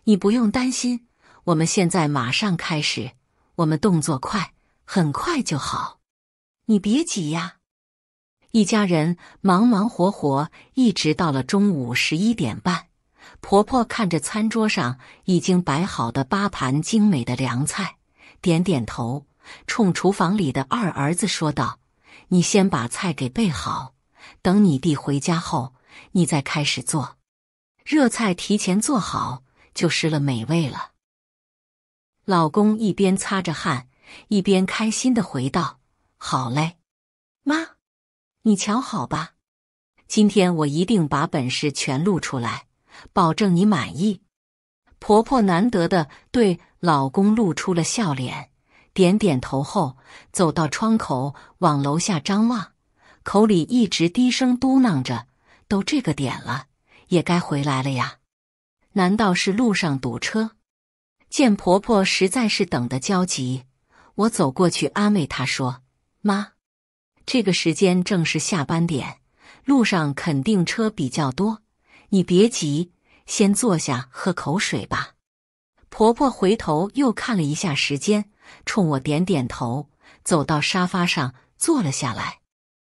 你不用担心，我们现在马上开始，我们动作快，很快就好，你别急呀。一家人忙忙活活，一直到了中午十一点半。婆婆看着餐桌上已经摆好的八盘精美的凉菜，点点头，冲厨房里的二儿子说道：“你先把菜给备好，等你弟回家后，你再开始做。热菜提前做好，就失了美味了。”老公一边擦着汗，一边开心的回道：“好嘞，妈。”你瞧好吧，今天我一定把本事全露出来，保证你满意。婆婆难得的对老公露出了笑脸，点点头后，走到窗口往楼下张望，口里一直低声嘟囔着：“都这个点了，也该回来了呀，难道是路上堵车？”见婆婆实在是等得焦急，我走过去安慰她说：“妈。”这个时间正是下班点，路上肯定车比较多。你别急，先坐下喝口水吧。婆婆回头又看了一下时间，冲我点点头，走到沙发上坐了下来。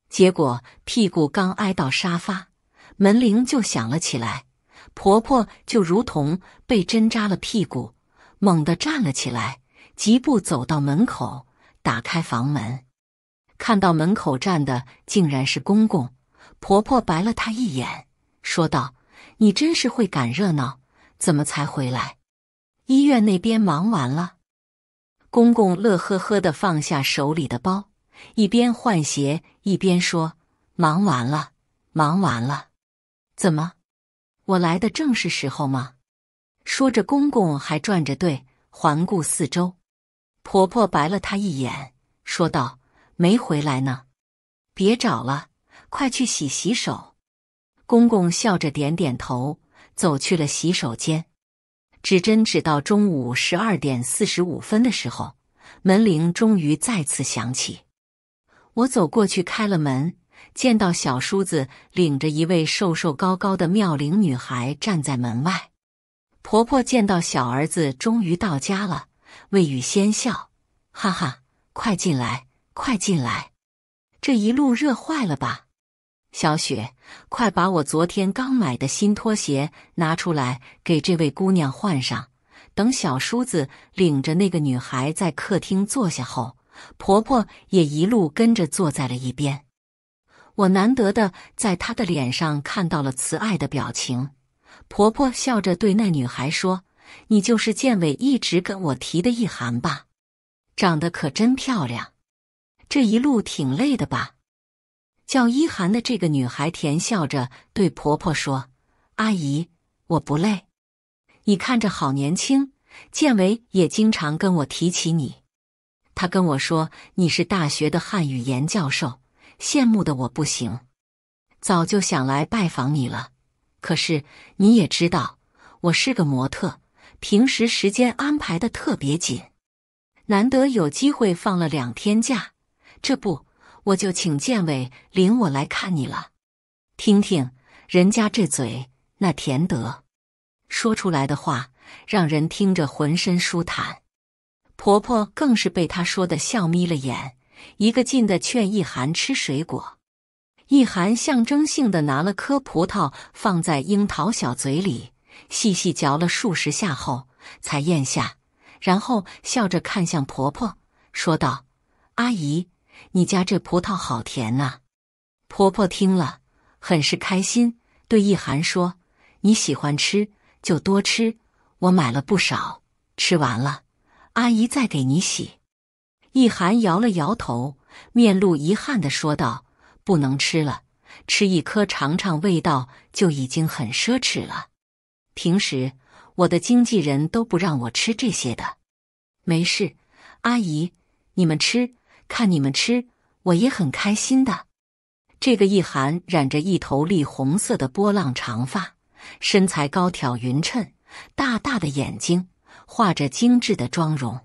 结果屁股刚挨到沙发，门铃就响了起来。婆婆就如同被针扎了屁股，猛地站了起来，疾步走到门口，打开房门。看到门口站的竟然是公公，婆婆白了他一眼，说道：“你真是会赶热闹，怎么才回来？医院那边忙完了。”公公乐呵呵的放下手里的包，一边换鞋一边说：“忙完了，忙完了，怎么？我来的正是时候吗？”说着，公公还转着队环顾四周。婆婆白了他一眼，说道。没回来呢，别找了，快去洗洗手。公公笑着点点头，走去了洗手间。指针指到中午十二点四十五分的时候，门铃终于再次响起。我走过去开了门，见到小叔子领着一位瘦瘦高高的妙龄女孩站在门外。婆婆见到小儿子终于到家了，未雨先笑，哈哈，快进来。快进来，这一路热坏了吧？小雪，快把我昨天刚买的新拖鞋拿出来，给这位姑娘换上。等小叔子领着那个女孩在客厅坐下后，婆婆也一路跟着坐在了一边。我难得的在她的脸上看到了慈爱的表情。婆婆笑着对那女孩说：“你就是建伟一直跟我提的意涵吧？长得可真漂亮。”这一路挺累的吧？叫一涵的这个女孩甜笑着对婆婆说：“阿姨，我不累，你看着好年轻。建伟也经常跟我提起你，他跟我说你是大学的汉语言教授，羡慕的我不行，早就想来拜访你了。可是你也知道，我是个模特，平时时间安排的特别紧，难得有机会放了两天假。”这不，我就请建委领我来看你了。听听人家这嘴，那甜德，说出来的话让人听着浑身舒坦。婆婆更是被她说的笑眯了眼，一个劲的劝意涵吃水果。意涵象征性的拿了颗葡萄放在樱桃小嘴里，细细嚼了数十下后才咽下，然后笑着看向婆婆，说道：“阿姨。”你家这葡萄好甜啊！婆婆听了很是开心，对意涵说：“你喜欢吃就多吃，我买了不少，吃完了，阿姨再给你洗。”意涵摇了摇头，面露遗憾的说道：“不能吃了，吃一颗尝尝味道就已经很奢侈了。平时我的经纪人都不让我吃这些的。没事，阿姨，你们吃。”看你们吃，我也很开心的。这个易涵染着一头栗红色的波浪长发，身材高挑匀称，大大的眼睛，画着精致的妆容。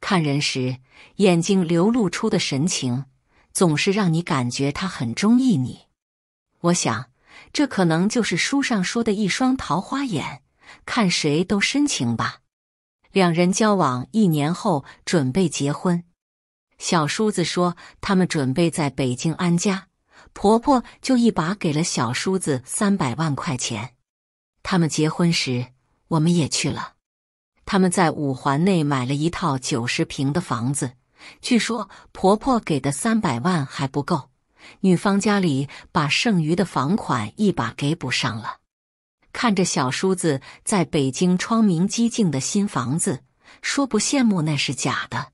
看人时，眼睛流露出的神情，总是让你感觉他很中意你。我想，这可能就是书上说的一双桃花眼，看谁都深情吧。两人交往一年后，准备结婚。小叔子说，他们准备在北京安家，婆婆就一把给了小叔子三百万块钱。他们结婚时，我们也去了。他们在五环内买了一套九十平的房子，据说婆婆给的三百万还不够，女方家里把剩余的房款一把给补上了。看着小叔子在北京窗明几净的新房子，说不羡慕那是假的。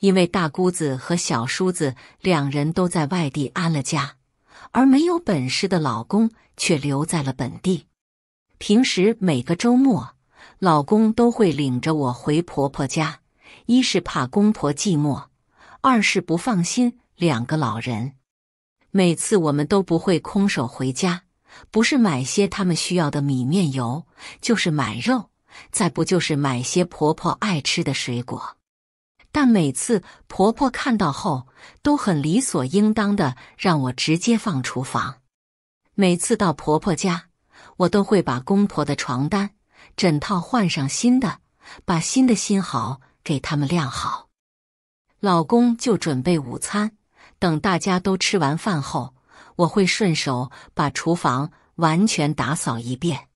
因为大姑子和小叔子两人都在外地安了家，而没有本事的老公却留在了本地。平时每个周末，老公都会领着我回婆婆家，一是怕公婆寂寞，二是不放心两个老人。每次我们都不会空手回家，不是买些他们需要的米面油，就是买肉，再不就是买些婆婆爱吃的水果。但每次婆婆看到后，都很理所应当的让我直接放厨房。每次到婆婆家，我都会把公婆的床单、枕套换上新的，把新的新好给他们晾好。老公就准备午餐，等大家都吃完饭后，我会顺手把厨房完全打扫一遍，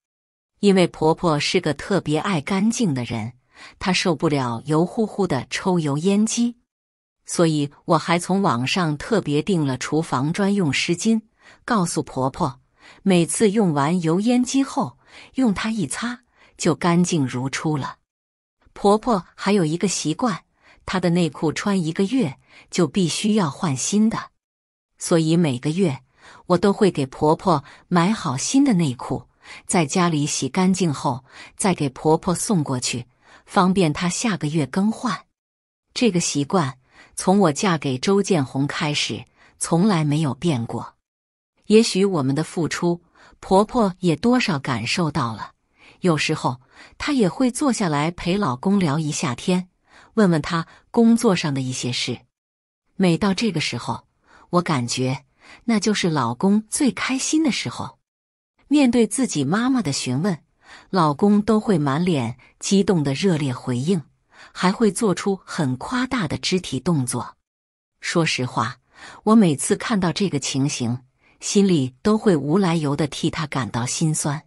因为婆婆是个特别爱干净的人。她受不了油乎乎的抽油烟机，所以我还从网上特别订了厨房专用湿巾，告诉婆婆，每次用完油烟机后用它一擦就干净如初了。婆婆还有一个习惯，她的内裤穿一个月就必须要换新的，所以每个月我都会给婆婆买好新的内裤，在家里洗干净后再给婆婆送过去。方便他下个月更换，这个习惯从我嫁给周建红开始，从来没有变过。也许我们的付出，婆婆也多少感受到了。有时候她也会坐下来陪老公聊一下天，问问他工作上的一些事。每到这个时候，我感觉那就是老公最开心的时候。面对自己妈妈的询问。老公都会满脸激动的热烈回应，还会做出很夸大的肢体动作。说实话，我每次看到这个情形，心里都会无来由的替他感到心酸。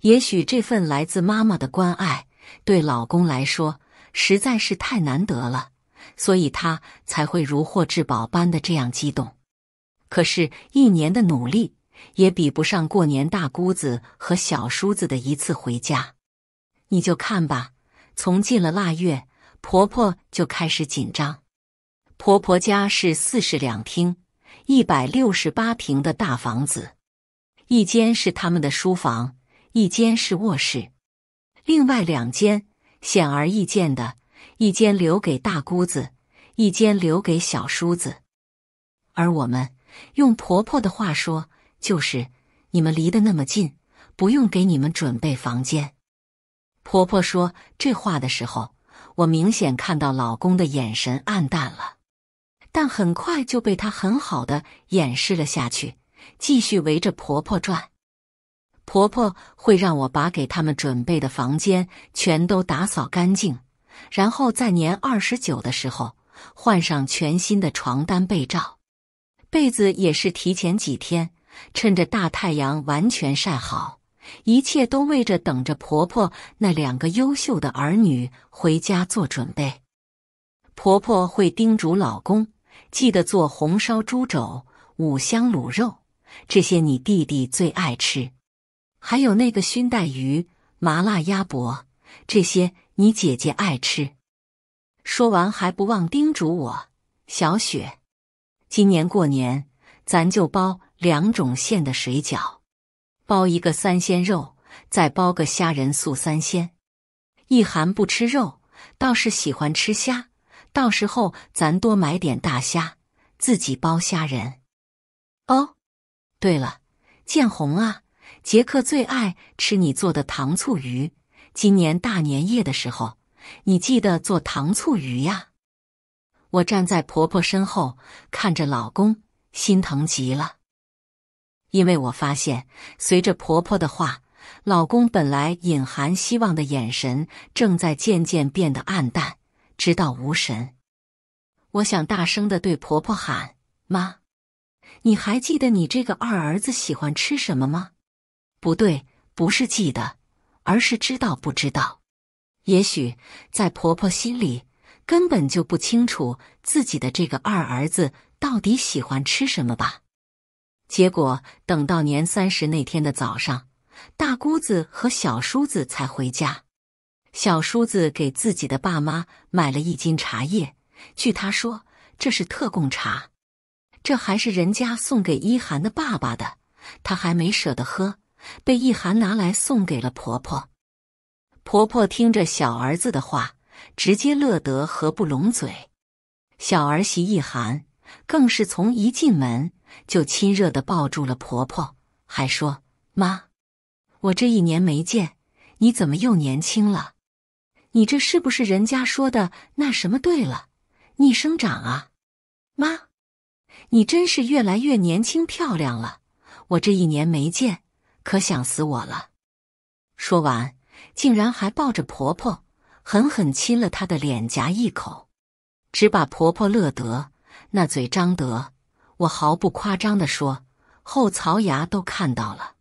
也许这份来自妈妈的关爱，对老公来说实在是太难得了，所以他才会如获至宝般的这样激动。可是，一年的努力。也比不上过年大姑子和小叔子的一次回家。你就看吧，从进了腊月，婆婆就开始紧张。婆婆家是四室两厅、一百六十八平的大房子，一间是他们的书房，一间是卧室，另外两间显而易见的，一间留给大姑子，一间留给小叔子。而我们，用婆婆的话说，就是你们离得那么近，不用给你们准备房间。婆婆说这话的时候，我明显看到老公的眼神暗淡了，但很快就被他很好的掩饰了下去，继续围着婆婆转。婆婆会让我把给他们准备的房间全都打扫干净，然后在年二十九的时候换上全新的床单被罩，被子也是提前几天。趁着大太阳完全晒好，一切都为着等着婆婆那两个优秀的儿女回家做准备。婆婆会叮嘱老公，记得做红烧猪肘、五香卤肉，这些你弟弟最爱吃；还有那个熏带鱼、麻辣鸭脖，这些你姐姐爱吃。说完还不忘叮嘱我，小雪，今年过年咱就包。两种馅的水饺，包一个三鲜肉，再包个虾仁素三鲜。一涵不吃肉，倒是喜欢吃虾，到时候咱多买点大虾，自己包虾仁。哦，对了，建红啊，杰克最爱吃你做的糖醋鱼，今年大年夜的时候，你记得做糖醋鱼呀。我站在婆婆身后看着老公，心疼极了。因为我发现，随着婆婆的话，老公本来隐含希望的眼神正在渐渐变得暗淡，直到无神。我想大声的对婆婆喊：“妈，你还记得你这个二儿子喜欢吃什么吗？”不对，不是记得，而是知道不知道。也许在婆婆心里，根本就不清楚自己的这个二儿子到底喜欢吃什么吧。结果等到年三十那天的早上，大姑子和小叔子才回家。小叔子给自己的爸妈买了一斤茶叶，据他说这是特供茶，这还是人家送给一涵的爸爸的。他还没舍得喝，被一涵拿来送给了婆婆。婆婆听着小儿子的话，直接乐得合不拢嘴。小儿媳一涵更是从一进门。就亲热的抱住了婆婆，还说：“妈，我这一年没见，你怎么又年轻了？你这是不是人家说的那什么？对了，逆生长啊，妈，你真是越来越年轻漂亮了。我这一年没见，可想死我了。”说完，竟然还抱着婆婆，狠狠亲了她的脸颊一口，只把婆婆乐得那嘴张得。我毫不夸张地说，后槽牙都看到了。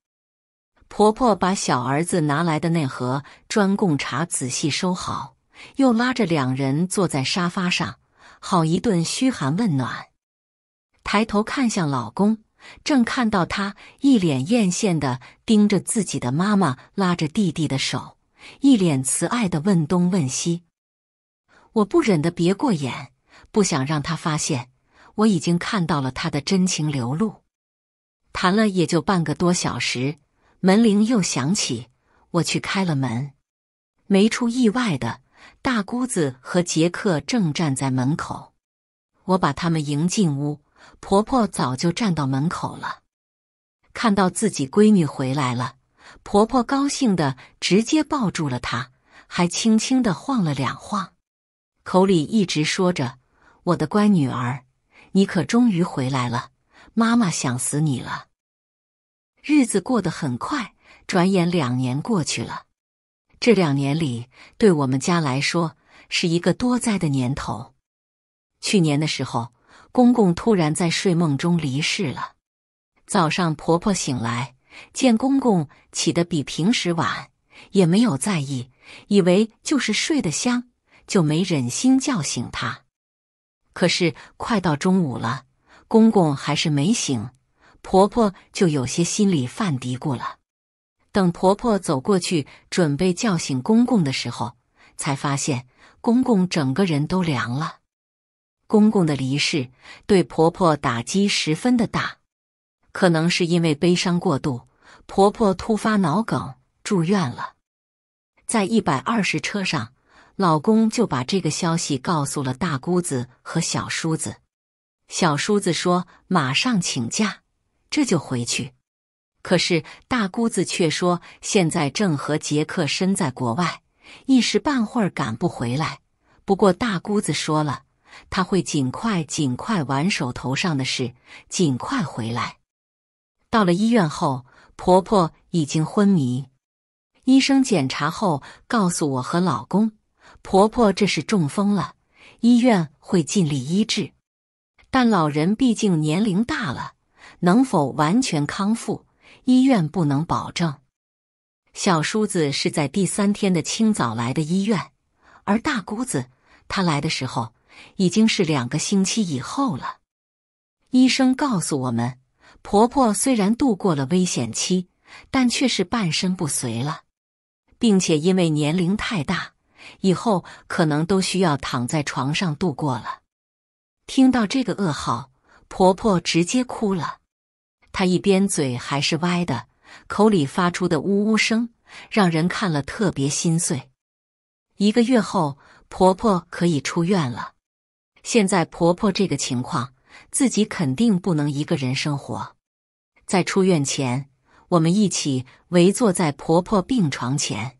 婆婆把小儿子拿来的那盒专供茶仔细收好，又拉着两人坐在沙发上，好一顿嘘寒问暖。抬头看向老公，正看到他一脸艳羡地盯着自己的妈妈，拉着弟弟的手，一脸慈爱地问东问西。我不忍得别过眼，不想让他发现。我已经看到了他的真情流露，谈了也就半个多小时，门铃又响起，我去开了门，没出意外的，大姑子和杰克正站在门口，我把他们迎进屋，婆婆早就站到门口了，看到自己闺女回来了，婆婆高兴的直接抱住了她，还轻轻的晃了两晃，口里一直说着：“我的乖女儿。”你可终于回来了，妈妈想死你了。日子过得很快，转眼两年过去了。这两年里，对我们家来说是一个多灾的年头。去年的时候，公公突然在睡梦中离世了。早上婆婆醒来，见公公起得比平时晚，也没有在意，以为就是睡得香，就没忍心叫醒他。可是快到中午了，公公还是没醒，婆婆就有些心里犯嘀咕了。等婆婆走过去准备叫醒公公的时候，才发现公公整个人都凉了。公公的离世对婆婆打击十分的大，可能是因为悲伤过度，婆婆突发脑梗住院了，在一百二十车上。老公就把这个消息告诉了大姑子和小叔子。小叔子说：“马上请假，这就回去。”可是大姑子却说：“现在正和杰克身在国外，一时半会儿赶不回来。”不过大姑子说了：“他会尽快尽快完手头上的事，尽快回来。”到了医院后，婆婆已经昏迷。医生检查后告诉我和老公。婆婆这是中风了，医院会尽力医治，但老人毕竟年龄大了，能否完全康复，医院不能保证。小叔子是在第三天的清早来的医院，而大姑子她来的时候已经是两个星期以后了。医生告诉我们，婆婆虽然度过了危险期，但却是半身不遂了，并且因为年龄太大。以后可能都需要躺在床上度过了。听到这个噩耗，婆婆直接哭了。她一边嘴还是歪的，口里发出的呜呜声，让人看了特别心碎。一个月后，婆婆可以出院了。现在婆婆这个情况，自己肯定不能一个人生活。在出院前，我们一起围坐在婆婆病床前。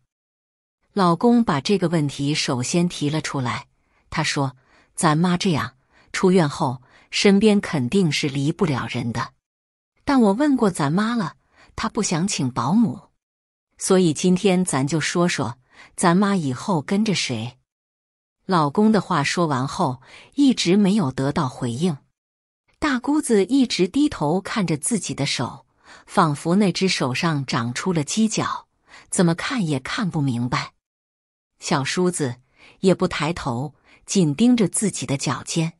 老公把这个问题首先提了出来。他说：“咱妈这样出院后，身边肯定是离不了人的。但我问过咱妈了，她不想请保姆，所以今天咱就说说咱妈以后跟着谁。”老公的话说完后，一直没有得到回应。大姑子一直低头看着自己的手，仿佛那只手上长出了犄角，怎么看也看不明白。小叔子也不抬头，紧盯着自己的脚尖。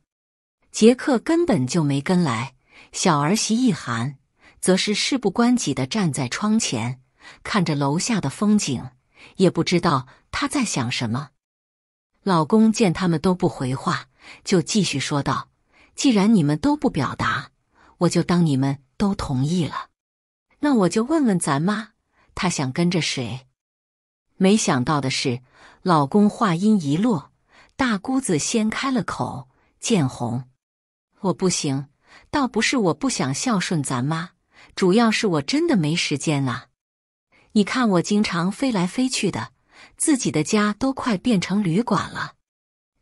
杰克根本就没跟来。小儿媳一涵则是事不关己的站在窗前，看着楼下的风景，也不知道他在想什么。老公见他们都不回话，就继续说道：“既然你们都不表达，我就当你们都同意了。那我就问问咱妈，她想跟着谁？”没想到的是。老公话音一落，大姑子先开了口：“建红，我不行，倒不是我不想孝顺咱妈，主要是我真的没时间啊。你看我经常飞来飞去的，自己的家都快变成旅馆了。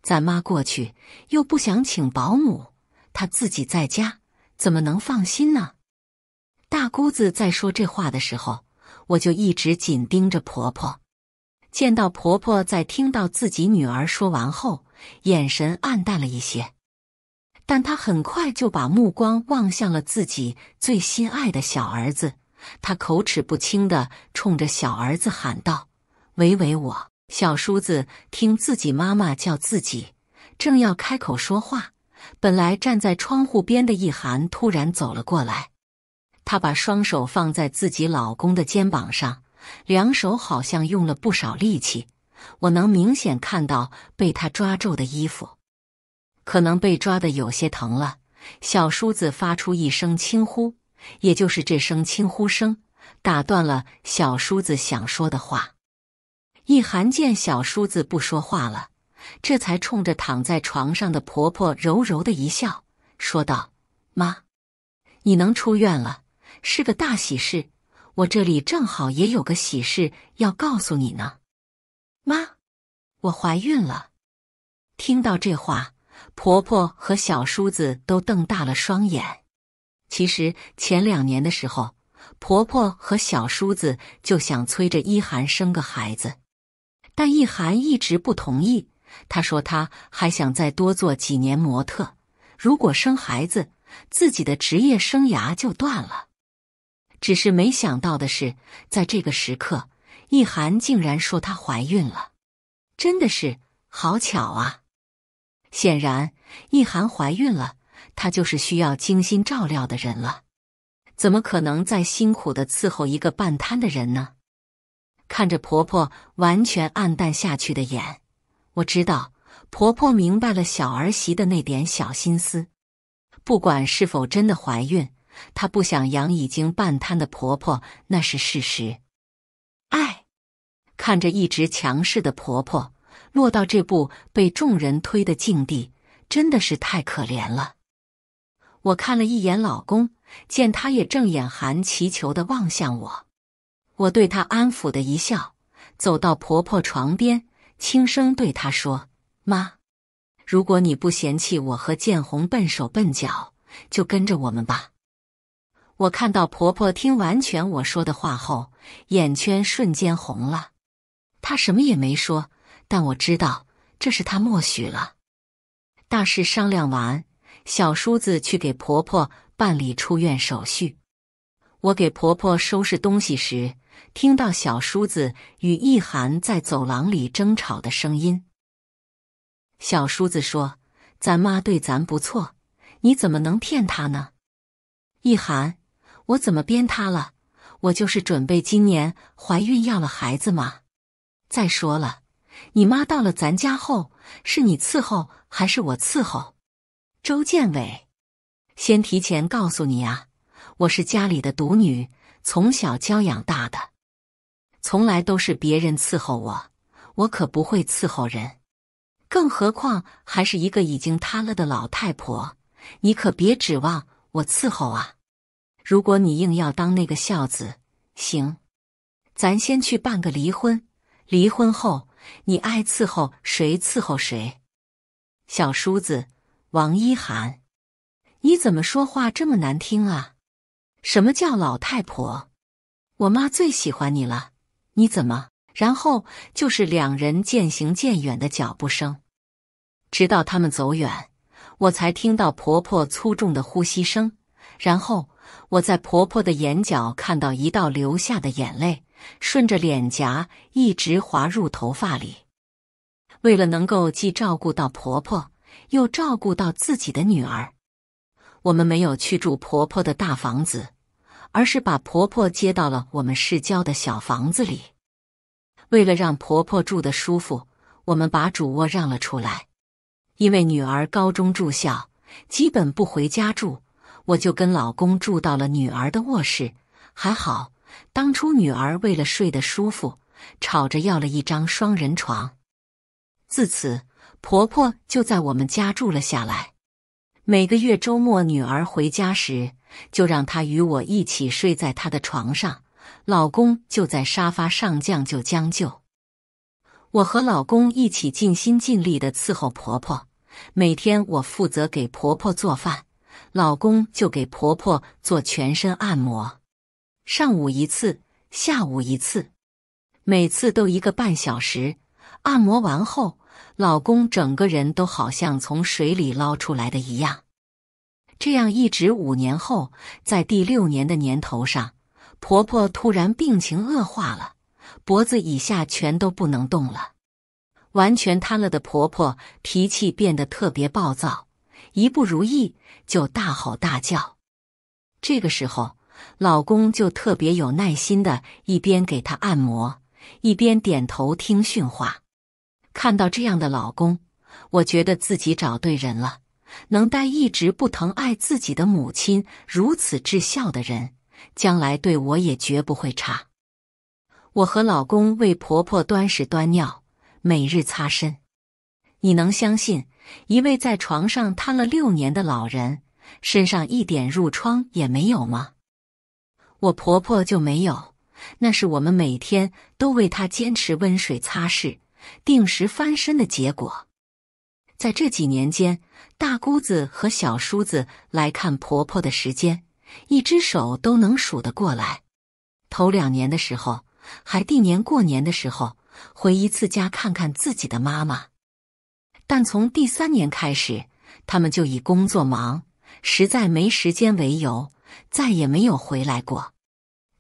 咱妈过去又不想请保姆，她自己在家怎么能放心呢？”大姑子在说这话的时候，我就一直紧盯着婆婆。见到婆婆，在听到自己女儿说完后，眼神暗淡了一些，但她很快就把目光望向了自己最心爱的小儿子。她口齿不清的冲着小儿子喊道：“维维，我小叔子。”听自己妈妈叫自己，正要开口说话，本来站在窗户边的易涵突然走了过来，她把双手放在自己老公的肩膀上。两手好像用了不少力气，我能明显看到被他抓皱的衣服，可能被抓的有些疼了。小叔子发出一声轻呼，也就是这声轻呼声打断了小叔子想说的话。易涵见小叔子不说话了，这才冲着躺在床上的婆婆柔柔的一笑，说道：“妈，你能出院了，是个大喜事。”我这里正好也有个喜事要告诉你呢，妈，我怀孕了。听到这话，婆婆和小叔子都瞪大了双眼。其实前两年的时候，婆婆和小叔子就想催着一涵生个孩子，但一涵一直不同意。她说她还想再多做几年模特，如果生孩子，自己的职业生涯就断了。只是没想到的是，在这个时刻，意涵竟然说她怀孕了，真的是好巧啊！显然，意涵怀孕了，她就是需要精心照料的人了，怎么可能再辛苦的伺候一个半瘫的人呢？看着婆婆完全暗淡下去的眼，我知道婆婆明白了小儿媳的那点小心思，不管是否真的怀孕。她不想养已经半瘫的婆婆，那是事实。哎，看着一直强势的婆婆落到这步被众人推的境地，真的是太可怜了。我看了一眼老公，见他也正眼含祈求的望向我，我对他安抚的一笑，走到婆婆床边，轻声对她说：“妈，如果你不嫌弃我和建红笨手笨脚，就跟着我们吧。”我看到婆婆听完全我说的话后，眼圈瞬间红了。她什么也没说，但我知道这是她默许了。大事商量完，小叔子去给婆婆办理出院手续。我给婆婆收拾东西时，听到小叔子与意涵在走廊里争吵的声音。小叔子说：“咱妈对咱不错，你怎么能骗她呢？”意涵。我怎么编他了？我就是准备今年怀孕要了孩子嘛。再说了，你妈到了咱家后，是你伺候还是我伺候？周建伟，先提前告诉你啊，我是家里的独女，从小娇养大的，从来都是别人伺候我，我可不会伺候人。更何况还是一个已经塌了的老太婆，你可别指望我伺候啊。如果你硬要当那个孝子，行，咱先去办个离婚。离婚后，你爱伺候谁伺候谁。小叔子王一涵，你怎么说话这么难听啊？什么叫老太婆？我妈最喜欢你了，你怎么？然后就是两人渐行渐远的脚步声，直到他们走远，我才听到婆婆粗重的呼吸声，然后。我在婆婆的眼角看到一道流下的眼泪，顺着脸颊一直滑入头发里。为了能够既照顾到婆婆，又照顾到自己的女儿，我们没有去住婆婆的大房子，而是把婆婆接到了我们市郊的小房子里。为了让婆婆住得舒服，我们把主卧让了出来，因为女儿高中住校，基本不回家住。我就跟老公住到了女儿的卧室，还好当初女儿为了睡得舒服，吵着要了一张双人床。自此，婆婆就在我们家住了下来。每个月周末，女儿回家时，就让她与我一起睡在她的床上，老公就在沙发上将就将就。我和老公一起尽心尽力的伺候婆婆，每天我负责给婆婆做饭。老公就给婆婆做全身按摩，上午一次，下午一次，每次都一个半小时。按摩完后，老公整个人都好像从水里捞出来的一样。这样一直五年后，在第六年的年头上，婆婆突然病情恶化了，脖子以下全都不能动了，完全瘫了的婆婆脾气变得特别暴躁。一不如意就大吼大叫，这个时候老公就特别有耐心的，一边给她按摩，一边点头听训话。看到这样的老公，我觉得自己找对人了。能待一直不疼爱自己的母亲如此至孝的人，将来对我也绝不会差。我和老公为婆婆端屎端尿，每日擦身，你能相信？一位在床上瘫了六年的老人，身上一点褥疮也没有吗？我婆婆就没有，那是我们每天都为她坚持温水擦拭、定时翻身的结果。在这几年间，大姑子和小叔子来看婆婆的时间，一只手都能数得过来。头两年的时候，还定年过年的时候回一次家看看自己的妈妈。但从第三年开始，他们就以工作忙、实在没时间为由，再也没有回来过。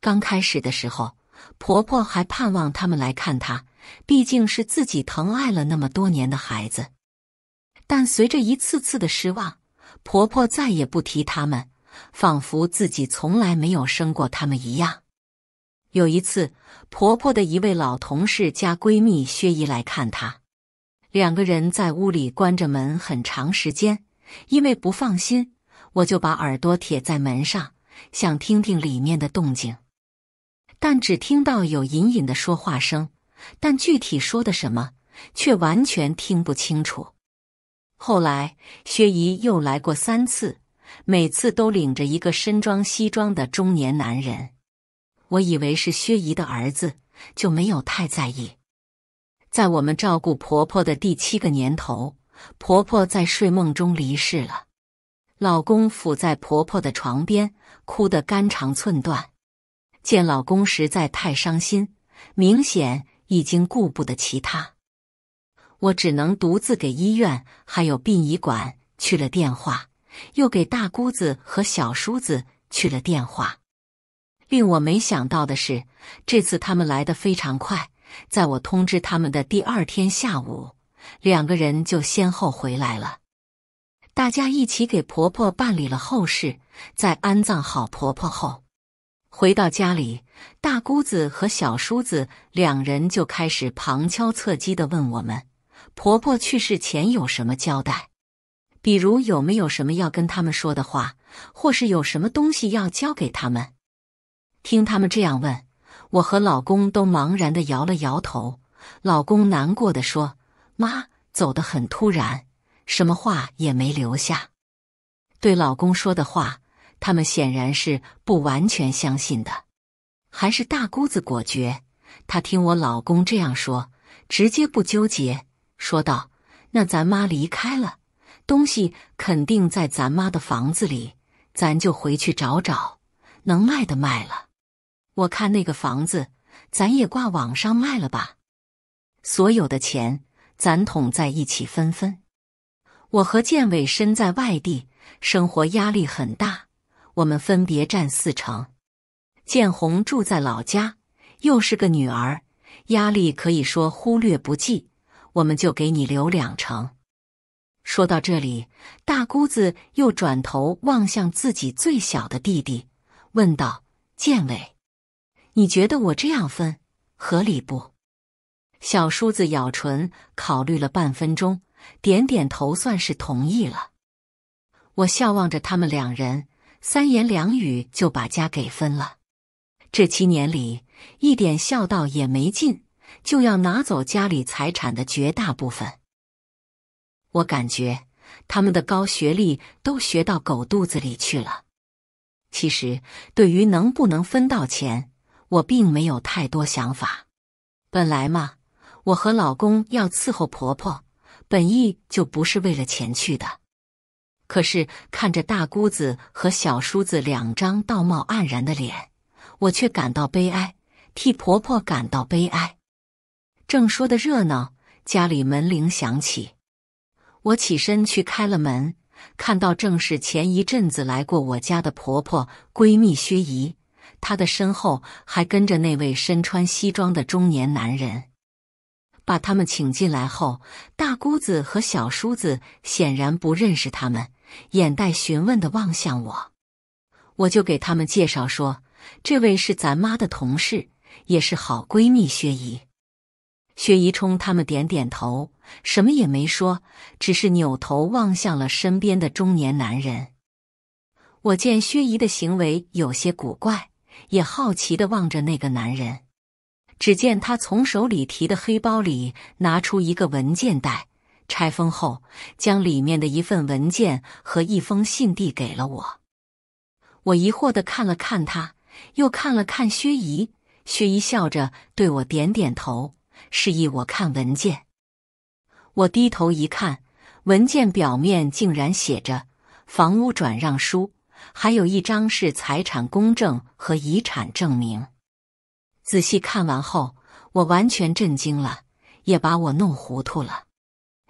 刚开始的时候，婆婆还盼望他们来看她，毕竟是自己疼爱了那么多年的孩子。但随着一次次的失望，婆婆再也不提他们，仿佛自己从来没有生过他们一样。有一次，婆婆的一位老同事加闺蜜薛姨来看她。两个人在屋里关着门很长时间，因为不放心，我就把耳朵贴在门上，想听听里面的动静。但只听到有隐隐的说话声，但具体说的什么却完全听不清楚。后来薛姨又来过三次，每次都领着一个身装西装的中年男人。我以为是薛姨的儿子，就没有太在意。在我们照顾婆婆的第七个年头，婆婆在睡梦中离世了。老公伏在婆婆的床边，哭得肝肠寸断。见老公实在太伤心，明显已经顾不得其他，我只能独自给医院还有殡仪馆去了电话，又给大姑子和小叔子去了电话。令我没想到的是，这次他们来的非常快。在我通知他们的第二天下午，两个人就先后回来了。大家一起给婆婆办理了后事，在安葬好婆婆后，回到家里，大姑子和小叔子两人就开始旁敲侧击的问我们：“婆婆去世前有什么交代？比如有没有什么要跟他们说的话，或是有什么东西要交给他们？”听他们这样问。我和老公都茫然的摇了摇头，老公难过的说：“妈走得很突然，什么话也没留下。”对老公说的话，他们显然是不完全相信的。还是大姑子果决，她听我老公这样说，直接不纠结，说道：“那咱妈离开了，东西肯定在咱妈的房子里，咱就回去找找，能卖的卖了。”我看那个房子，咱也挂网上卖了吧。所有的钱咱统在一起分分。我和建伟身在外地，生活压力很大，我们分别占四成。建红住在老家，又是个女儿，压力可以说忽略不计，我们就给你留两成。说到这里，大姑子又转头望向自己最小的弟弟，问道：“建伟？”你觉得我这样分合理不？小叔子咬唇，考虑了半分钟，点点头，算是同意了。我笑望着他们两人，三言两语就把家给分了。这七年里，一点孝道也没尽，就要拿走家里财产的绝大部分。我感觉他们的高学历都学到狗肚子里去了。其实，对于能不能分到钱，我并没有太多想法，本来嘛，我和老公要伺候婆婆，本意就不是为了钱去的。可是看着大姑子和小叔子两张道貌岸然的脸，我却感到悲哀，替婆婆感到悲哀。正说的热闹，家里门铃响起，我起身去开了门，看到正是前一阵子来过我家的婆婆闺蜜薛姨。他的身后还跟着那位身穿西装的中年男人。把他们请进来后，大姑子和小叔子显然不认识他们，眼带询问的望向我。我就给他们介绍说：“这位是咱妈的同事，也是好闺蜜薛姨。”薛姨冲他们点点头，什么也没说，只是扭头望向了身边的中年男人。我见薛姨的行为有些古怪。也好奇的望着那个男人，只见他从手里提的黑包里拿出一个文件袋，拆封后将里面的一份文件和一封信递给了我。我疑惑的看了看他，又看了看薛姨，薛姨笑着对我点点头，示意我看文件。我低头一看，文件表面竟然写着“房屋转让书”。还有一张是财产公证和遗产证明。仔细看完后，我完全震惊了，也把我弄糊涂了。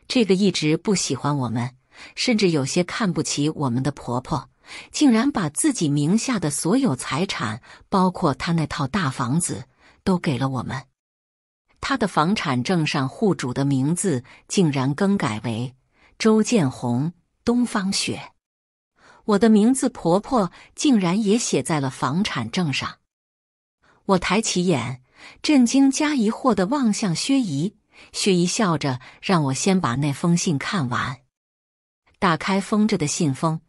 这个一直不喜欢我们，甚至有些看不起我们的婆婆，竟然把自己名下的所有财产，包括她那套大房子，都给了我们。她的房产证上户主的名字竟然更改为周建红、东方雪。我的名字，婆婆竟然也写在了房产证上。我抬起眼，震惊加疑惑地望向薛姨。薛姨笑着让我先把那封信看完。打开封着的信封，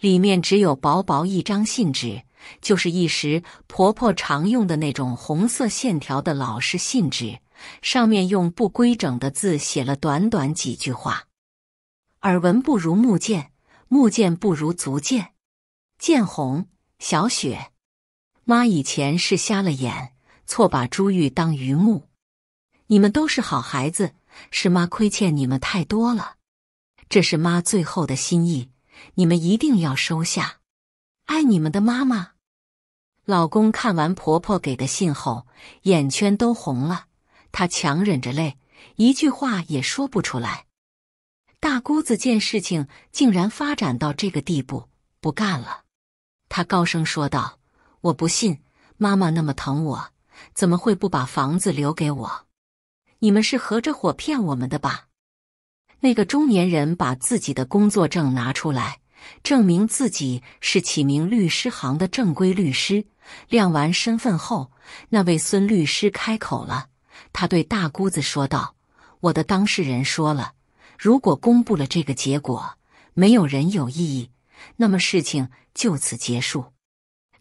里面只有薄薄一张信纸，就是一时婆婆常用的那种红色线条的老式信纸，上面用不规整的字写了短短几句话。耳闻不如目见。目见不如足见，剑红、小雪，妈以前是瞎了眼，错把珠玉当榆木。你们都是好孩子，是妈亏欠你们太多了。这是妈最后的心意，你们一定要收下。爱你们的妈妈。老公看完婆婆给的信后，眼圈都红了，他强忍着泪，一句话也说不出来。大姑子见事情竟然发展到这个地步，不干了。他高声说道：“我不信，妈妈那么疼我，怎么会不把房子留给我？你们是合着伙骗我们的吧？”那个中年人把自己的工作证拿出来，证明自己是启明律师行的正规律师。亮完身份后，那位孙律师开口了，他对大姑子说道：“我的当事人说了。”如果公布了这个结果，没有人有异议，那么事情就此结束。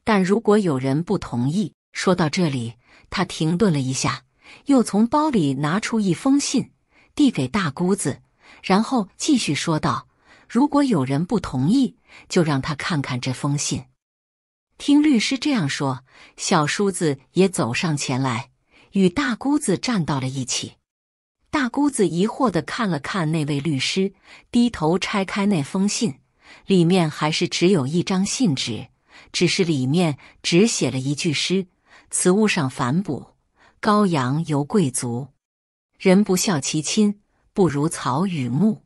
但如果有人不同意，说到这里，他停顿了一下，又从包里拿出一封信，递给大姑子，然后继续说道：“如果有人不同意，就让他看看这封信。”听律师这样说，小叔子也走上前来，与大姑子站到了一起。大姑子疑惑的看了看那位律师，低头拆开那封信，里面还是只有一张信纸，只是里面只写了一句诗：“此物上反哺，羔羊犹贵足。人不孝其亲，不如草与木。”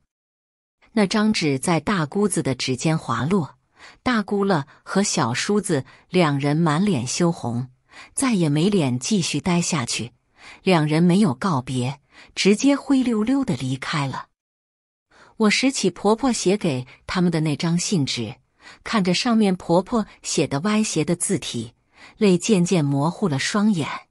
那张纸在大姑子的指尖滑落，大姑了和小叔子两人满脸羞红，再也没脸继续待下去，两人没有告别。直接灰溜溜的离开了。我拾起婆婆写给他们的那张信纸，看着上面婆婆写的歪斜的字体，泪渐渐模糊了双眼。